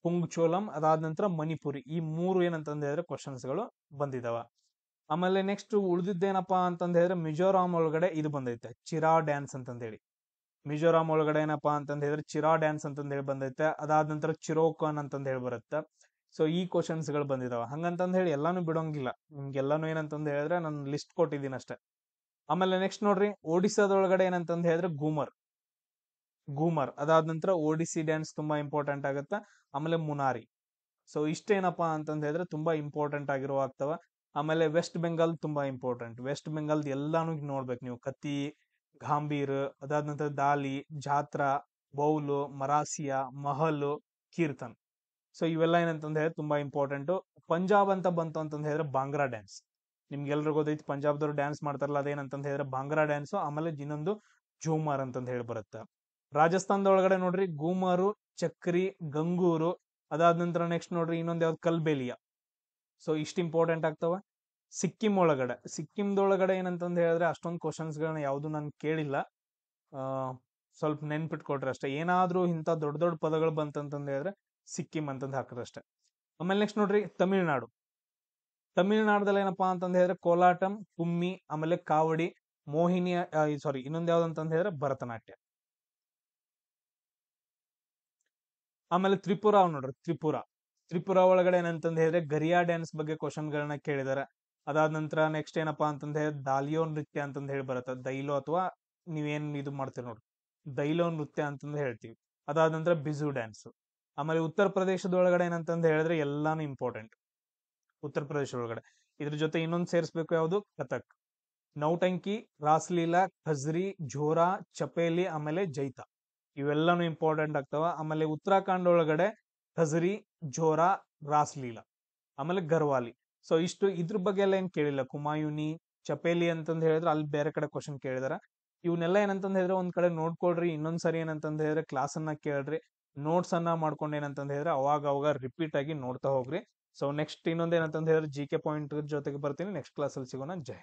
ಪುಂಗ್ ಚೋಲಂ ಅದಾದ ನಂತರ ಮಣಿಪುರಿ ಈ ಮೂರು ಏನಂತ ಹೇಳಿದ್ರೆ ಗಳು ಬಂದಿದಾವ ಆಮೇಲೆ ನೆಕ್ಸ್ಟ್ ಉಳಿದಿದ್ದೇನಪ್ಪ ಅಂತಂದ ಹೇಳಿದ್ರೆ ಮಿಜೋರಾಂ ಒಳಗಡೆ ಇದು ಬಂದೈತೆ ಚಿರಾ ಡ್ಯಾನ್ಸ್ ಅಂತಂದ ಹೇಳಿ ಮಿಜೋರಾಂ ಒಳಗಡೆ ಏನಪ್ಪಾ ಅಂತಂದ್ರೆ ಚಿರಾ ಡ್ಯಾನ್ಸ್ ಅಂತಂದ ಹೇಳಿ ಬಂದೈತೆ ಅದಾದ ನಂತರ ಚಿರೋಕನ್ ಅಂತಂದ ಹೇಳಿ ಬರುತ್ತೆ ಸೊ ಈ ಕ್ವಶನ್ಸ್ಗಳು ಬಂದಿದಾವೆ ಹಂಗಂತಂದು ಹೇಳಿ ಎಲ್ಲಾನು ಬಿಡೋಂಗಿಲ್ಲ ನಿಮ್ಗೆಲ್ಲಾನು ಏನಂತಂದು ಹೇಳಿದ್ರೆ ನಾನು ಲಿಸ್ಟ್ ಕೊಟ್ಟಿದ್ದೀನಿ ಅಷ್ಟೇ ಆಮೇಲೆ ನೆಕ್ಸ್ಟ್ ನೋಡ್ರಿ ಒಡಿಸಾದೊಳಗಡೆ ಏನಂತಂದು ಹೇಳಿದ್ರೆ ಗೂಮರ್ ಗೂಮರ್ ಅದಾದ ನಂತರ ಓಡಿಸಿ ಡ್ಯಾನ್ಸ್ ತುಂಬಾ ಇಂಪಾರ್ಟೆಂಟ್ ಆಗುತ್ತೆ ಆಮೇಲೆ ಮುನಾರಿ ಸೊ ಇಷ್ಟೇನಪ್ಪ ಅಂತಂದು ಹೇಳಿದ್ರೆ ತುಂಬಾ ಇಂಪಾರ್ಟೆಂಟ್ ಆಗಿರೋ ಆಗ್ತವ ಆಮೇಲೆ ವೆಸ್ಟ್ ಬೆಂಗಾಲ್ ತುಂಬಾ ಇಂಪಾರ್ಟೆಂಟ್ ವೆಸ್ಟ್ ಬೆಂಗಾಲ್ ಎಲ್ಲಾನು ನೋಡ್ಬೇಕು ನೀವು ಕತ್ತಿ ಗಾಂಭೀರ್ ಅದಾದ ನಂತರ ದಾಲಿ ಜಾತ್ರಾ ಬೌಲು ಮರಾಸಿಯಾ ಮಹಲ್ ಕೀರ್ತನ್ ಸೊ ಇವೆಲ್ಲ ಏನಂತಂದ್ರೆ ತುಂಬಾ ಇಂಪಾರ್ಟೆಂಟ್ ಪಂಜಾಬ್ ಅಂತ ಬಂತು ಅಂತ ಹೇಳಿದ್ರೆ ಬಾಂಗ್ರಾ ಡ್ಯಾನ್ಸ್ ನಿಮ್ಗೆಲ್ರಿಗೂ ಗೊತ್ತೈತಿ ಪಂಜಾಬ್ದವ್ರು ಡ್ಯಾನ್ಸ್ ಮಾಡ್ತಾರಲ್ಲ ಅದೇನಂತ ಹೇಳಿದ್ರೆ ಬಾಂಗ್ರಾ ಡ್ಯಾನ್ಸ್ ಆಮೇಲೆ ಇನ್ನೊಂದು ಜೂಮಾರ್ ಅಂತಂದು ಹೇಳಿ ಬರುತ್ತೆ ರಾಜಸ್ಥಾನದ ಒಳಗಡೆ ನೋಡ್ರಿ ಗೂಮರು ಚಕ್ರಿ ಗಂಗೂರು ಅದಾದ ನಂತರ ನೆಕ್ಸ್ಟ್ ನೋಡ್ರಿ ಇನ್ನೊಂದು ಯಾವ್ದು ಕಲ್ಬೇಲಿಯ ಸೊ ಇಷ್ಟು ಇಂಪಾರ್ಟೆಂಟ್ ಆಗ್ತವೆ ಸಿಕ್ಕಿಂ ಒಳಗಡೆ ಸಿಕ್ಕಿಂದೊಳಗಡೆ ಏನಂತಂದು ಹೇಳಿದ್ರೆ ಅಷ್ಟೊಂದು ಕ್ವಶನ್ಸ್ಗಳನ್ನ ಯಾವುದು ನಾನು ಕೇಳಿಲ್ಲ ಸ್ವಲ್ಪ ನೆನ್ಪಿಟ್ಕೊಟ್ರೆ ಅಷ್ಟೇ ಏನಾದರೂ ಇಂಥ ದೊಡ್ಡ ದೊಡ್ಡ ಪದಗಳು ಬಂತಂತಂದು ಹೇಳಿದ್ರೆ ಸಿಕ್ಕಿಂ ಅಂತಂದು ಹಾಕದಷ್ಟೇ ಆಮೇಲೆ ನೆಕ್ಸ್ಟ್ ನೋಡ್ರಿ ತಮಿಳುನಾಡು ತಮಿಳುನಾಡದಲ್ಲಿ ಏನಪ್ಪಾ ಅಂತಂದು ಹೇಳಿದ್ರೆ ಕೋಲಾಟಂ ಕುಮ್ಮಿ ಆಮೇಲೆ ಕಾವಡಿ ಮೋಹಿನಿ ಸಾರಿ ಇನ್ನೊಂದು ಅಂತ ಹೇಳಿದ್ರೆ ಭರತನಾಟ್ಯ ಆಮೇಲೆ ತ್ರಿಪುರ ನೋಡ್ರಿ ತ್ರಿಪುರ ತ್ರಿಪುರ ಒಳಗಡೆ ಏನಂತಂದ ಹೇಳಿದ್ರೆ ಗರಿಯಾ ಡ್ಯಾನ್ಸ್ ಬಗ್ಗೆ ಗಳನ್ನ ಕೇಳಿದಾರೆ ಅದಾದ ನಂತರ ನೆಕ್ಸ್ಟ್ ಏನಪ್ಪಾ ಅಂತಂದ ಹೇಳಿದ್ರೆ ದಾಲಿಯೋ ನೃತ್ಯ ಅಂತಂದು ಹೇಳಿ ಬರುತ್ತೆ ದೈಲೋ ಅಥವಾ ನೀವೇನ್ ಇದು ಮಾಡ್ತೀರಿ ನೋಡ್ರಿ ದೈಲೋ ನೃತ್ಯ ಅಂತಂದು ಹೇಳ್ತೀವಿ ಅದಾದ ನಂತರ ಬಿಜು ಡ್ಯಾನ್ಸ್ ಆಮೇಲೆ ಉತ್ತರ ಪ್ರದೇಶದೊಳಗಡೆ ಏನಂತಂದು ಹೇಳಿದ್ರೆ ಎಲ್ಲಾನು ಇಂಪಾರ್ಟೆಂಟ್ ಉತ್ತರ ಪ್ರದೇಶದೊಳಗಡೆ ಇದ್ರ ಜೊತೆ ಇನ್ನೊಂದು ಸೇರಿಸ್ಬೇಕು ಯಾವುದು ಕಥಕ್ ನೌಟಂಕಿ ರಾಸ್ಲೀಲಾ ಖಜ್ರಿ ಜೋರಾ ಚಪೇಲಿ ಆಮೇಲೆ ಜೈತಾ ಇವೆಲ್ಲಾನು ಇಂಪಾರ್ಟೆಂಟ್ ಆಗ್ತಾವ ಆಮೇಲೆ ಉತ್ತರಾಖಂಡ್ ಒಳಗಡೆ ಖಜ್ರಿ ಜೋರಾ ರಾಸ್ಲೀಲಾ ಆಮೇಲೆ ಗರ್ವಾಲಿ ಸೊ ಇಷ್ಟು ಇದ್ರ ಬಗ್ಗೆ ಎಲ್ಲ ಏನ್ ಕೇಳಿಲ್ಲ ಕುಮಾಯುನಿ ಚಪೇಲಿ ಅಂತಂದ್ ಹೇಳಿದ್ರೆ ಅಲ್ಲಿ ಬೇರೆ ಕಡೆ ಕ್ವಶನ್ ಕೇಳಿದಾರ ಇವನ್ನೆಲ್ಲ ಏನಂತ ಹೇಳಿದ್ರೆ ಒಂದ್ ಕಡೆ ನೋಡ್ಕೊಳ್ರಿ ಇನ್ನೊಂದ್ಸರಿ ಏನಂತ ಹೇಳಿದ್ರೆ ಕ್ಲಾಸ್ ಅನ್ನ ಕೇಳ್ರಿ ಅನ್ನ ಮಾಡ್ಕೊಂಡು ಮಾಡ್ಕೊಂಡೇನಂತ ಹೇಳಿದ್ರೆ ಅವಾಗ ಅವಾಗ ರಿಪೀಟ್ ಆಗಿ ನೋಡ್ತಾ ಹೋಗ್ರಿ ಸೊ ನೆಕ್ಸ್ಟ್ ಇನ್ನೊಂದೇನಂತ ಹೇಳಿದ್ರೆ ಜಿ ಕೆ ಪಾಯಿಂಟ್ ಜೊತೆಗೆ ಬರ್ತೀನಿ ನೆಕ್ಸ್ಟ್ ಕ್ಲಾಸಲ್ಲಿ ಸಿಗೋಣ ಜೈ